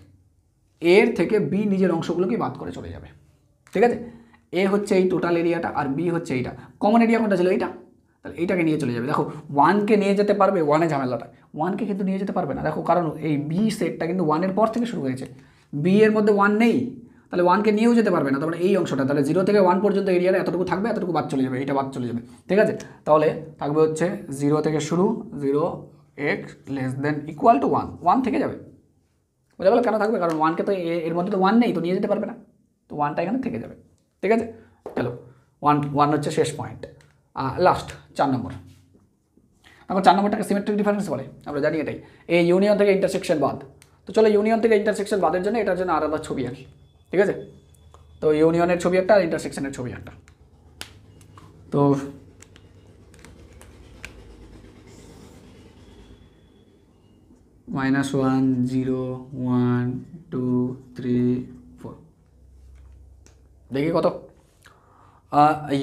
এর থেকে বি নিজের অংশগুলোকে বাদ করে চলে যাবে ঠিক আছে এ হচ্ছে এই টোটাল এরিয়াটা আর বি হচ্ছে এইটা কমন এরিয়া কোনটা ছিল এইটা তাহলে এইটাকে নিয়ে চলে যাবে দেখো ওয়ানকে নিয়ে যেতে পারবে ওয়ানে ঝামেলাটা ওয়ানকে কিন্তু নিয়ে যেতে পারবে না দেখো কারণ এই বি সেটটা কিন্তু ওয়ানের পর থেকে শুরু হয়েছে বি এর মধ্যে ওয়ান নেই তাহলে ওয়ানকে নিয়েও যেতে পারবে না তারপরে এই অংশটা তাহলে জিরো থেকে ওয়ান পর্যন্ত এরিয়ার এতটুকু থাকবে এতটুকু বাদ চলে যাবে এটা বাদ চলে যাবে ঠিক আছে তাহলে থাকবে হচ্ছে জিরো থেকে শুরু zero X less than equal to one one থেকে যাবে বলে গেল কেন থাকবে কারণ ওয়ানকে তো এর মধ্যে তো ওয়ান নেই তো নিয়ে যেতে পারবে না তো ওয়ানটা এখানে থেকে যাবে ঠিক আছে চলো ওয়ান ওয়ান হচ্ছে শেষ পয়েন্ট লাস্ট চার নম্বর এখন চার নম্বরটাকে সিমেট্রিক ডিফারেন্স বলে আমরা জানি এটাই এই ইউনিয়ন থেকে ইন্টারসেকশন বাদ তো চলো ইউনিয়ন থেকে ইন্টারসেকশন বাদের জন্য এটার জন্য আলাদা ছবি আঁকি ঠিক আছে তো ইউনিয়নের ছবি একটা আর ইন্টারসেকশনের ছবি একটা তো minus one zero one two three four দেখি কত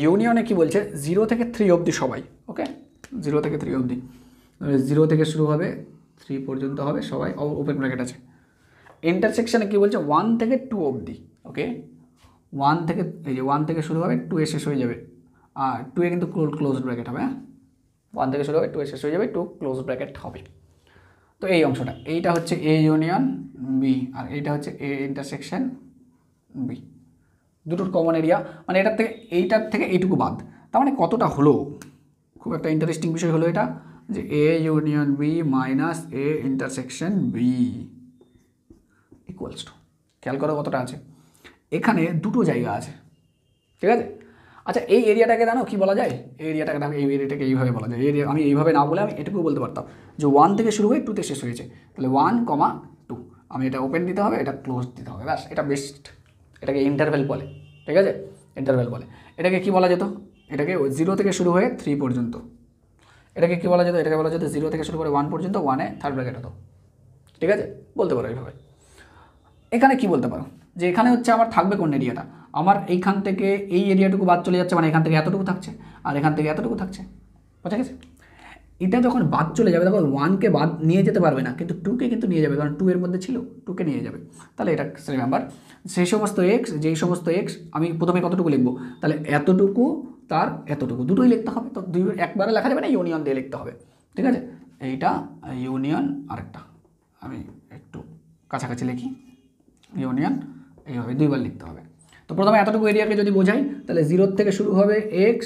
ইউনিয়নে কি বলছে জিরো থেকে থ্রি অবধি সবাই ওকে জিরো থেকে থ্রি অবধি জিরো থেকে শুরু হবে থ্রি পর্যন্ত হবে সবাই ওপেন ব্র্যাকেট আছে ইন্টারসেকশানে কী বলছে ওয়ান থেকে টু অবধি ওকে ওয়ান থেকে এই যে ওয়ান থেকে শুরু হবে টু এ শেষ হয়ে যাবে আর টু এ কিন্তু ক্লোজ ব্র্যাকেট হবে হ্যাঁ ওয়ান থেকে শুরু হবে টু এ শেষ হয়ে যাবে টু ক্লোজ ব্র্যাকেট হবে তো এই অংশটা এইটা হচ্ছে এ ইউনিয়ন বি আর এইটা হচ্ছে এ ইন্টারসেকশান বি দুটোর কমন এরিয়া মানে এটার থেকে এইটার থেকে এইটুকু বাদ তার মানে কতটা হলো খুব একটা ইন্টারেস্টিং বিষয় হলো এটা যে A union B minus A intersection B equals to খেয়াল করো কতটা আছে এখানে দুটো জায়গা আছে ঠিক আছে আচ্ছা এই এরিয়াটাকে জানো কী বলা যায় এই এরিয়াটাকে আমি এই এরিয়াটাকে এইভাবে বলা যায় এরিয়া আমি এইভাবে না বলে আমি এটুকু বলতে পারতাম যে ওয়ান থেকে শুরু হয়ে টুতে শেষ হয়েছে তাহলে ওয়ান কমা টু আমি এটা ওপেন দিতে হবে এটা ক্লোজ দিতে হবে ব্যাস এটা বেস্ট এটাকে ইন্টারভেল বলে ঠিক আছে ইন্টারভেল বলে এটাকে কি বলা যেত এটাকে জিরো থেকে শুরু হয়ে থ্রি পর্যন্ত এটাকে কি বলা যেত এটাকে বলা যেত জিরো থেকে শুরু করে ওয়ান পর্যন্ত ওয়ানে থার্ড ব্র্যাকেট হতো ঠিক আছে বলতে পারো এইভাবে এখানে কি বলতে পারো যে এখানে হচ্ছে আমার থাকবে কোন এরিয়াটা আমার এইখান থেকে এই এরিয়াটুকু বাদ চলে যাচ্ছে মানে এখান থেকে এতটুকু থাকছে আর এখান থেকে এতটুকু থাকছে বোঝা গেছে এটা যখন বাদ চলে যাবে তখন ওয়ানকে বাদ নিয়ে যেতে পারবে না কিন্তু টুকে কিন্তু নিয়ে যাবে কারণ টু এর মধ্যে ছিল টুকে নিয়ে যাবে তাহলে এটা মেম্বার সেই সমস্ত এক্স যেই সমস্ত এক্স আমি প্রথমে কতটুকু লিখবো তাহলে এতটুকু তার এতটুকু দুটোই লিখতে হবে তো দুই একবারে লেখা যাবে না ইউনিয়ন দিয়ে লিখতে হবে ঠিক আছে এইটা ইউনিয়ন আরেকটা আমি একটু কাছাকাছি লিখি ইউনিয়ন এইভাবে দুইবার লিখতে হবে তো প্রথমে এতটুকু এরিয়াকে যদি বোঝাই তাহলে জিরোর থেকে শুরু হবে এক্স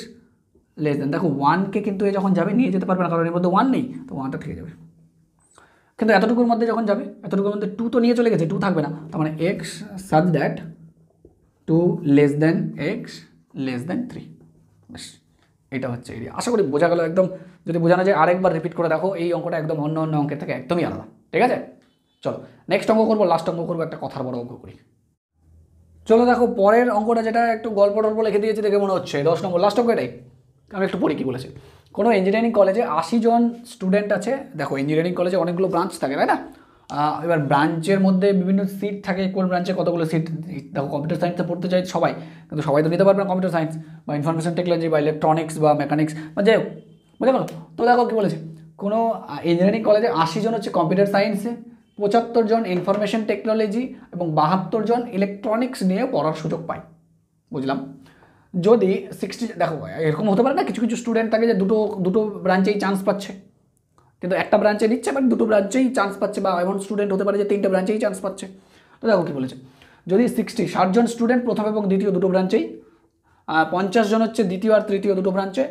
লেস দেন দেখো ওয়ানকে কিন্তু এ যখন যাবে নিয়ে যেতে পারবে না কারণ এর মধ্যে ওয়ান নেই তো ওয়ানটা থেকে যাবে কিন্তু এতটুকুর মধ্যে যখন যাবে এতটুকুর মধ্যে টু তো নিয়ে চলে গেছে টু থাকবে না তার মানে X such that two less than X less than three বেশ এটা হচ্ছে এরিয়া আশা করি বোঝা গেল একদম যদি বোঝানো যায় আরেকবার রিপিট করে দেখো এই অঙ্কটা একদম অন্য অন্য অঙ্কের থেকে একদমই আলাদা ঠিক আছে চলো নেক্সট অঙ্ক করবো লাস্ট অঙ্ক করবো একটা কথার বড় অঙ্ক করি চলো দেখো পরের অঙ্কটা যেটা একটু গল্প টল্প লিখে দিয়েছে দেখে মনে হচ্ছে দশ নম্বর লাস্ট অঙ্ক এটাই আমি একটু পড়ি কী বলেছি কোনো ইঞ্জিনিয়ারিং কলেজে আশি জন স্টুডেন্ট আছে দেখো ইঞ্জিনিয়ারিং কলেজে অনেকগুলো ব্রাঞ্চ থাকে তাই না এবার ব্রাঞ্চের মধ্যে বিভিন্ন সিট থাকে কোন ব্রাঞ্চে কতগুলো সিট দেখো কম্পিউটার সায়েন্সে পড়তে চাই সবাই কিন্তু সবাই তো নিতে পারবে না কম্পিউটার সায়েন্স বা ইনফরমেশন টেকনোলজি বা ইলেকট্রনিক্স বা মেকানিক্স বা যাই হোক বুঝতে পারো তো দেখো কী বলেছে কোনো ইঞ্জিনিয়ারিং কলেজে আশি জন হচ্ছে কম্পিউটার সায়েন্সে পঁচাত্তর জন ইনফরমেশন টেকনোলজি এবং বাহাত্তর জন ইলেকট্রনিক্স নিয়ে পড়ার সুযোগ পায় বুঝলাম যদি সিক্সটি দেখো এরকম হতে পারে না কিছু কিছু স্টুডেন্ট থাকে যে দুটো দুটো ব্রাঞ্চেই চান্স পাচ্ছে কিন্তু একটা ব্রাঞ্চে নিচ্ছে বাট দুটো ব্রাঞ্চেই চান্স পাচ্ছে বা এমন স্টুডেন্ট হতে পারে যে তিনটে ব্রাঞ্চেই চান্স পাচ্ছে তো দেখো কী বলেছে যদি সিক্সটি ষাটজন স্টুডেন্ট প্রথম এবং দ্বিতীয় দুটো ব্রাঞ্চেই পঞ্চাশ জন হচ্ছে দ্বিতীয় আর তৃতীয় দুটো ব্রাঞ্চে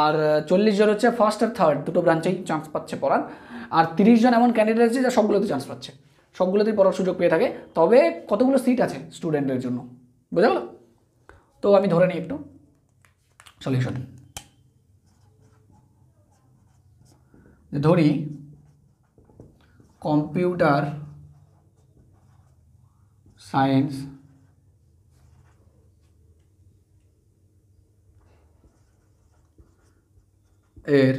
আর চল্লিশ জন হচ্ছে ফার্স্ট আর থার্ড দুটো ব্রাঞ্চেই চান্স পাচ্ছে পড়ার আর তিরিশ জন এমন ক্যান্ডিডেট আছে যা সবগুলোতে চান্স পাচ্ছে সবগুলোতেই পড়ার সুযোগ পেয়ে থাকে তবে কতগুলো সিট আছে স্টুডেন্টদের জন্য বুঝে গেল তো আমি ধরে নিই একটু সলিউশন ধরি কম্পিউটার সায়েন্স এর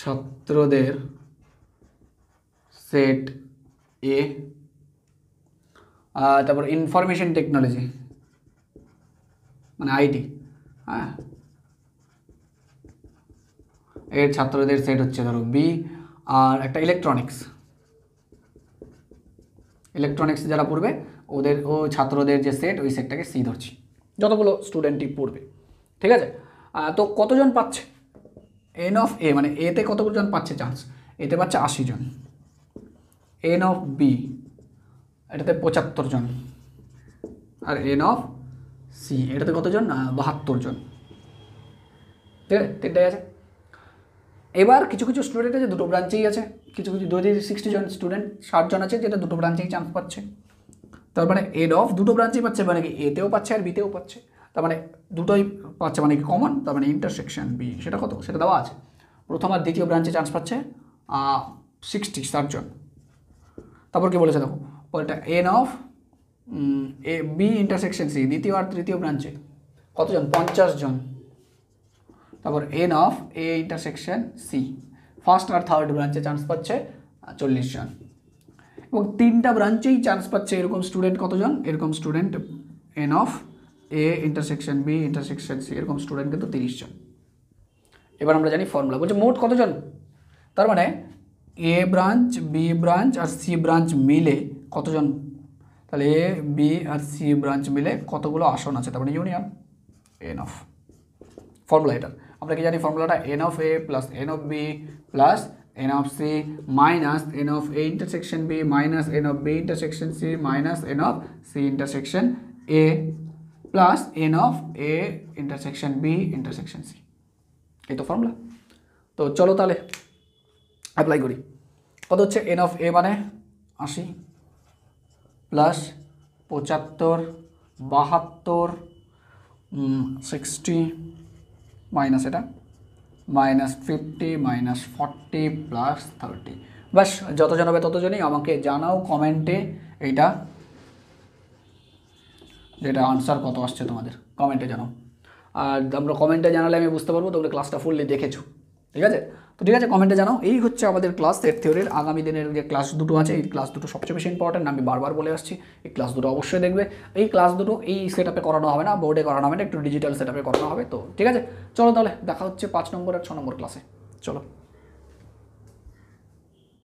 ছাত্রদের সেট এ তারপর ইনফরমেশন টেকনোলজি মানে আইটি হ্যাঁ এর ছাত্রদের সেট হচ্ছে ধরো বি আর একটা ইলেকট্রনিক্স ইলেকট্রনিক্স যারা পড়বে ওদের ও ছাত্রদের যে সেট ওই সেটটাকে সি ধরছি যতগুলো স্টুডেন্টই পড়বে ঠিক আছে তো কতজন পাচ্ছে এন অফ এ মানে এতে কতজন পাচ্ছে চান্স এতে পাচ্ছে আশি জন এন অফ বি এটাতে পঁচাত্তর জন আর এন অফ সি এটাতে কতজন বাহাত্তর জন ঠিক আছে তিনটাই আছে এবার কিছু কিছু স্টুডেন্ট আছে দুটো ব্রাঞ্চেই আছে কিছু কিছু দুই সিক্সটি জন স্টুডেন্ট ষাট জন আছে যেটা দুটো ব্রাঞ্চেই চান্স পাচ্ছে তার মানে অফ দুটো ব্রাঞ্চেই পাচ্ছে মানে কি এতেও পাচ্ছে আর বিতেও পাচ্ছে তার মানে দুটোই পাচ্ছে মানে কি কমন তার মানে ইন্টারসেকশন বি সেটা কত সেটা দেওয়া আছে প্রথম আর দ্বিতীয় ব্রাঞ্চে চান্স পাচ্ছে সিক্সটি ষাটজন তারপর কী বলেছে দেখো ওইটা N of A B intersection C দ্বিতীয় আর তৃতীয় ব্রাঞ্চে কতজন পঞ্চাশ জন তারপর N of A intersection C first আর থার্ড ব্রাঞ্চে চান্স পাচ্ছে চল্লিশ জন এবং তিনটা ব্রাঞ্চেই চান্স পাচ্ছে এরকম স্টুডেন্ট কতজন এরকম student N of A intersection B intersection C এরকম স্টুডেন্ট কিন্তু তিরিশ জন এবার আমরা জানি ফর্মুলা বলছে মোট কতজন তার মানে এ ব্রাঞ্চ বি ব্রাঞ্চ আর সি ব্রাঞ্চ মিলে কতজন তাহলে এ বি আর সি ব্রাঞ্চ মিলে কতগুলো আসন আছে তার মানে ইউনিয়ন এন অফ ফর্মুলা এটার আমরা কি জানি ফর্মুলাটা N of A plus N of B plus N of C minus N of A intersection B minus N of B intersection C minus N of C intersection A plus N of A intersection B intersection C এই তো ফর্মুলা তো চলো তাহলে অ্যাপ্লাই করি কত হচ্ছে এন অফ এ মানে আশি প্লাস পঁচাত্তর বাহাত্তর সিক্সটি মাইনাস এটা minus fifty minus forty plus thirty ব্যাস যতজন হবে ততজনই আমাকে জানাও কমেন্টে এইটা যেটা আনসার কত আসছে তোমাদের কমেন্টে জানাও আর আমরা কমেন্টে জানালে আমি বুঝতে পারবো তোমরা ক্লাসটা ফুললি দেখেছো ঠিক আছে তো ঠিক আছে কমেন্টে জানাও এই হচ্ছে আমাদের ক্লাস এর থিওরির আগামী দিনের যে ক্লাস দুটো আছে এই ক্লাস দুটো সবচেয়ে বেশি ইম্পর্টেন্ট আমি বারবার বলে আসছি এই ক্লাস দুটো অবশ্যই দেখবে এই ক্লাস দুটো এই সেট আপে করানো হবে না বোর্ডে করানো হবে না একটু ডিজিটাল সেট আপে করানো হবে তো ঠিক আছে চলো তাহলে দেখা হচ্ছে পাঁচ নম্বর আর ছ নম্বর ক্লাসে চলো